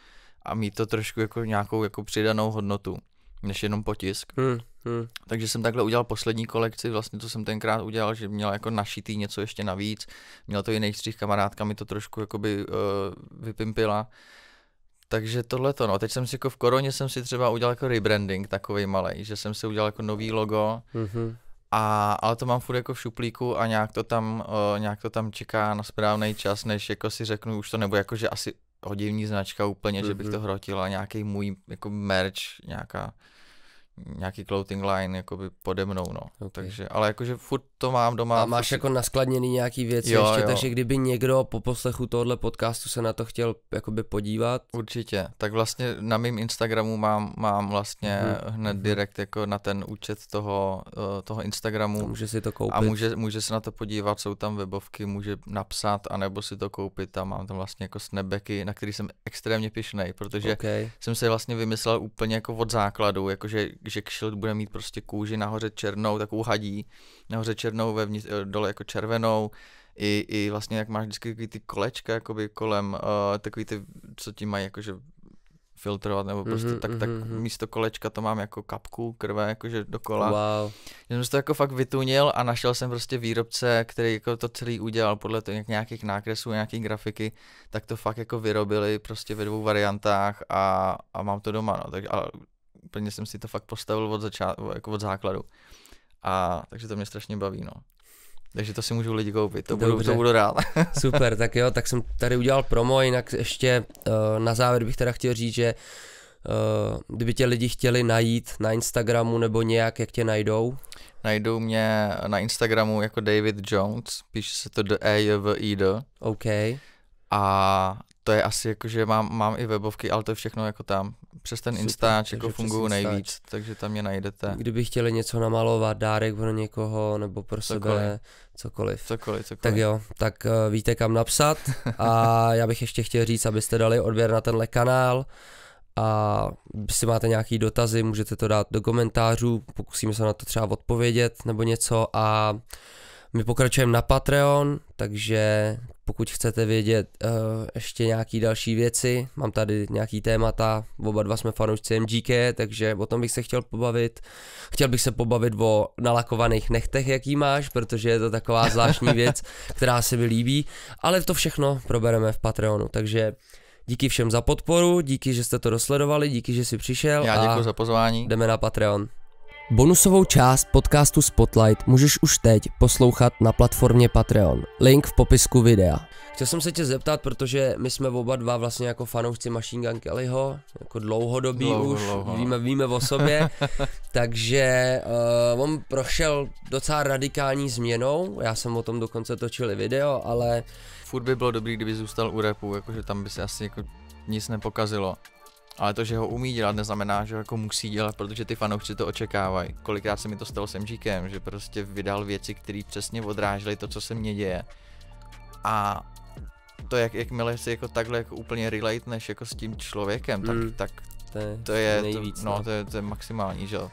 Speaker 2: a mít to trošku jako nějakou jako přidanou hodnotu, než jenom potisk. Hmm, hmm. Takže jsem takhle udělal poslední kolekci, vlastně to jsem tenkrát udělal, že měla jako našitý něco ještě navíc, měla to i nejstřích kamarádka, mi to trošku jakoby uh, vypimpila. Takže tohle to, no. Teď jsem si jako v koroně jsem si třeba udělal jako rebranding takový malý, že jsem si udělal jako nový logo. Mm-hmm. A, ale to mám furt jako v šuplíku a nějak to tam, uh, nějak to tam čeká na správný čas, než jako si řeknu, už to nebo jako, že asi hodivní značka úplně, mm-hmm. že bych to mhm. hrotil a nějaký můj jako merch, nějaká nějaký clothing line jakoby pode mnou, no. Okay. Takže, ale jakože furt
Speaker 1: to mám doma. A máš furt... jako naskladněný nějaký věci jo, ještě, jo. takže kdyby někdo po
Speaker 2: poslechu tohle podcastu se na to chtěl jakoby podívat. Určitě, tak vlastně na mém Instagramu mám, mám vlastně mm-hmm. hned mhm. direkt jako na ten účet toho, eh, toho Instagramu. A může si to koupit. A může, může se na to podívat, jsou tam webovky, může napsat, anebo si to koupit a mám tam vlastně jako snebeky na který jsem extrémně pišnej, protože okay. jsem se vlastně vymyslel úplně jako od základu, jakože že kšilt bude mít prostě kůži nahoře černou, takovou hadí, nahoře černou, vevnitř, eh, dole jako červenou, i, i vlastně jak máš vždycky takový ty kolečka jakoby kolem, uh, takový ty, co ti mají jakože filtrovat, nebo prostě mm-hmm, tak, mm-hmm. místo kolečka to mám jako kapku krve, jakože dokola. Wow. Já jsem to jako fakt vytunil a našel jsem prostě výrobce, který jako to celý udělal podle to nějakých nákresů, nějaký grafiky, tak to fakt jako vyrobili prostě ve dvou variantách a, a mám to doma, no. Takže, ale úplně jsem si to fakt postavil od, zača- jako od základu. A takže to mě strašně baví, no. Takže to si můžou lidi koupit, to, Dobře. budu, to rád. Super,
Speaker 1: tak jo, tak jsem tady udělal promo, jinak ještě uh, na závěr bych teda chtěl říct, že uh, kdyby tě lidi chtěli najít na Instagramu nebo nějak, jak tě najdou? Najdou
Speaker 2: mě na Instagramu jako David Jones, píše se to d e v i d OK. A to je asi jako, že mám, mám i webovky, ale to je všechno jako tam. Přes
Speaker 1: ten Instač jako fungují nejvíc, takže tam mě najdete. Kdyby chtěli něco namalovat, dárek pro někoho nebo pro cokoliv. sebe, cokoliv. Cokoliv, cokoliv. Tak jo, tak uh, víte kam napsat a já bych ještě chtěl říct, abyste dali odběr na tenhle kanál a si máte nějaký dotazy, můžete to dát do komentářů, pokusíme se na to třeba odpovědět nebo něco a my pokračujeme na Patreon, takže pokud chcete vědět uh, ještě nějaký další věci, mám tady nějaký témata, oba dva jsme fanoušci MGK, takže o tom bych se chtěl pobavit. Chtěl bych se pobavit o nalakovaných nechtech, jaký máš, protože je to taková zvláštní věc, která se mi líbí, ale to všechno probereme v Patreonu, takže díky všem za podporu, díky, že jste to dosledovali, díky, že jsi přišel. Já děkuji za pozvání. Jdeme na Patreon. Bonusovou část podcastu Spotlight můžeš už teď poslouchat na platformě Patreon. Link v popisku videa. Chtěl jsem se tě zeptat, protože my jsme oba dva vlastně jako fanoušci Machine Gun Kellyho, jako dlouhodobí dlouho, už, dlouho. Víme, víme o sobě, takže uh, on prošel docela radikální změnou, já jsem o tom dokonce točil video, ale... Furt by bylo
Speaker 2: dobrý, kdyby zůstal u repu, jakože tam by se asi jako nic nepokazilo. Ale to, že ho umí dělat, neznamená, že ho jako musí dělat, protože ty fanoušci to očekávají. Kolikrát se mi to stalo s MGKem, že prostě vydal věci, které přesně odrážely to, co se mně děje. A to, jak, jakmile si jako takhle jako úplně relate než jako s tím člověkem, tak, mm. tak to je, to je nejvíc, to, no, no, to je, to je maximální, že jo.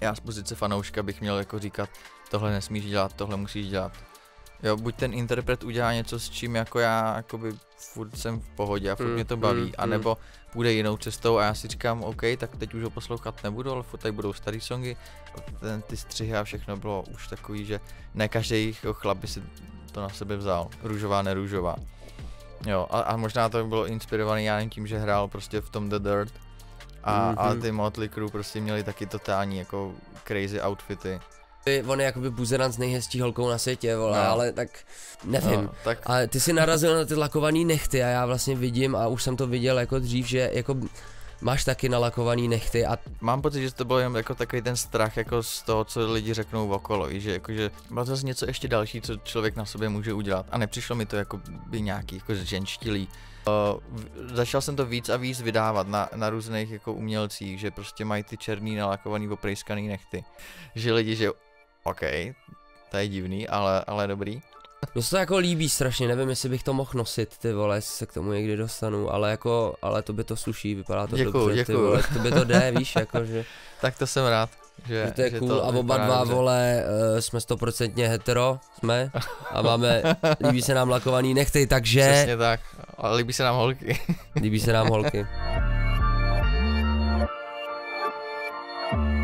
Speaker 2: Já z pozice fanouška bych měl jako říkat, tohle nesmíš dělat, tohle musíš dělat. Jo, buď ten interpret udělá něco, s čím jako já jakoby furt jsem v pohodě a furt mm, mě to baví, mm, anebo mm. bude jinou cestou a já si říkám, OK, tak teď už ho poslouchat nebudu, ale furt tady budou starý songy, ten, ty střihy a všechno bylo už takový, že ne každý jako chlap by si to na sebe vzal, růžová, nerůžová. Jo, a, a možná to bylo inspirovaný, já nevím, tím, že hrál prostě v tom The Dirt, a, mm-hmm. a mhm. ty Motley Crue prostě měli taky totální jako crazy outfity.
Speaker 1: On je jakoby buzeran s nejhezčí holkou na světě, vole, no. ale tak nevím. No, tak... A ty si narazil na ty lakovaný nechty a já vlastně vidím a už jsem to viděl jako dřív, že jako máš taky nalakovaný nechty a... Mám pocit,
Speaker 2: že to byl jen jako takový ten strach jako z toho, co lidi řeknou okolo, že jakože bylo to něco ještě další, co člověk na sobě může udělat a nepřišlo mi to jako by nějaký jako ženštilý. Uh, začal jsem to víc a víc vydávat na, na různých jako umělcích, že prostě mají ty černý nalakovaný oprejskaný nechty, že lidi, že OK,
Speaker 1: to je divný, ale, ale dobrý. Mně se to jako líbí strašně, nevím jestli bych to mohl nosit, ty vole, jestli se k tomu někdy dostanu, ale jako, ale to by to sluší, vypadá to děkuju, dobře, děkuju. ty vole, to by to jde, víš, jako že... tak to jsem rád. Že, že to je že cool to a oba dva dobře. vole uh, jsme stoprocentně hetero, jsme a máme, líbí se nám lakovaný nechtej, takže... Přesně tak, ale líbí se nám holky. líbí se nám holky.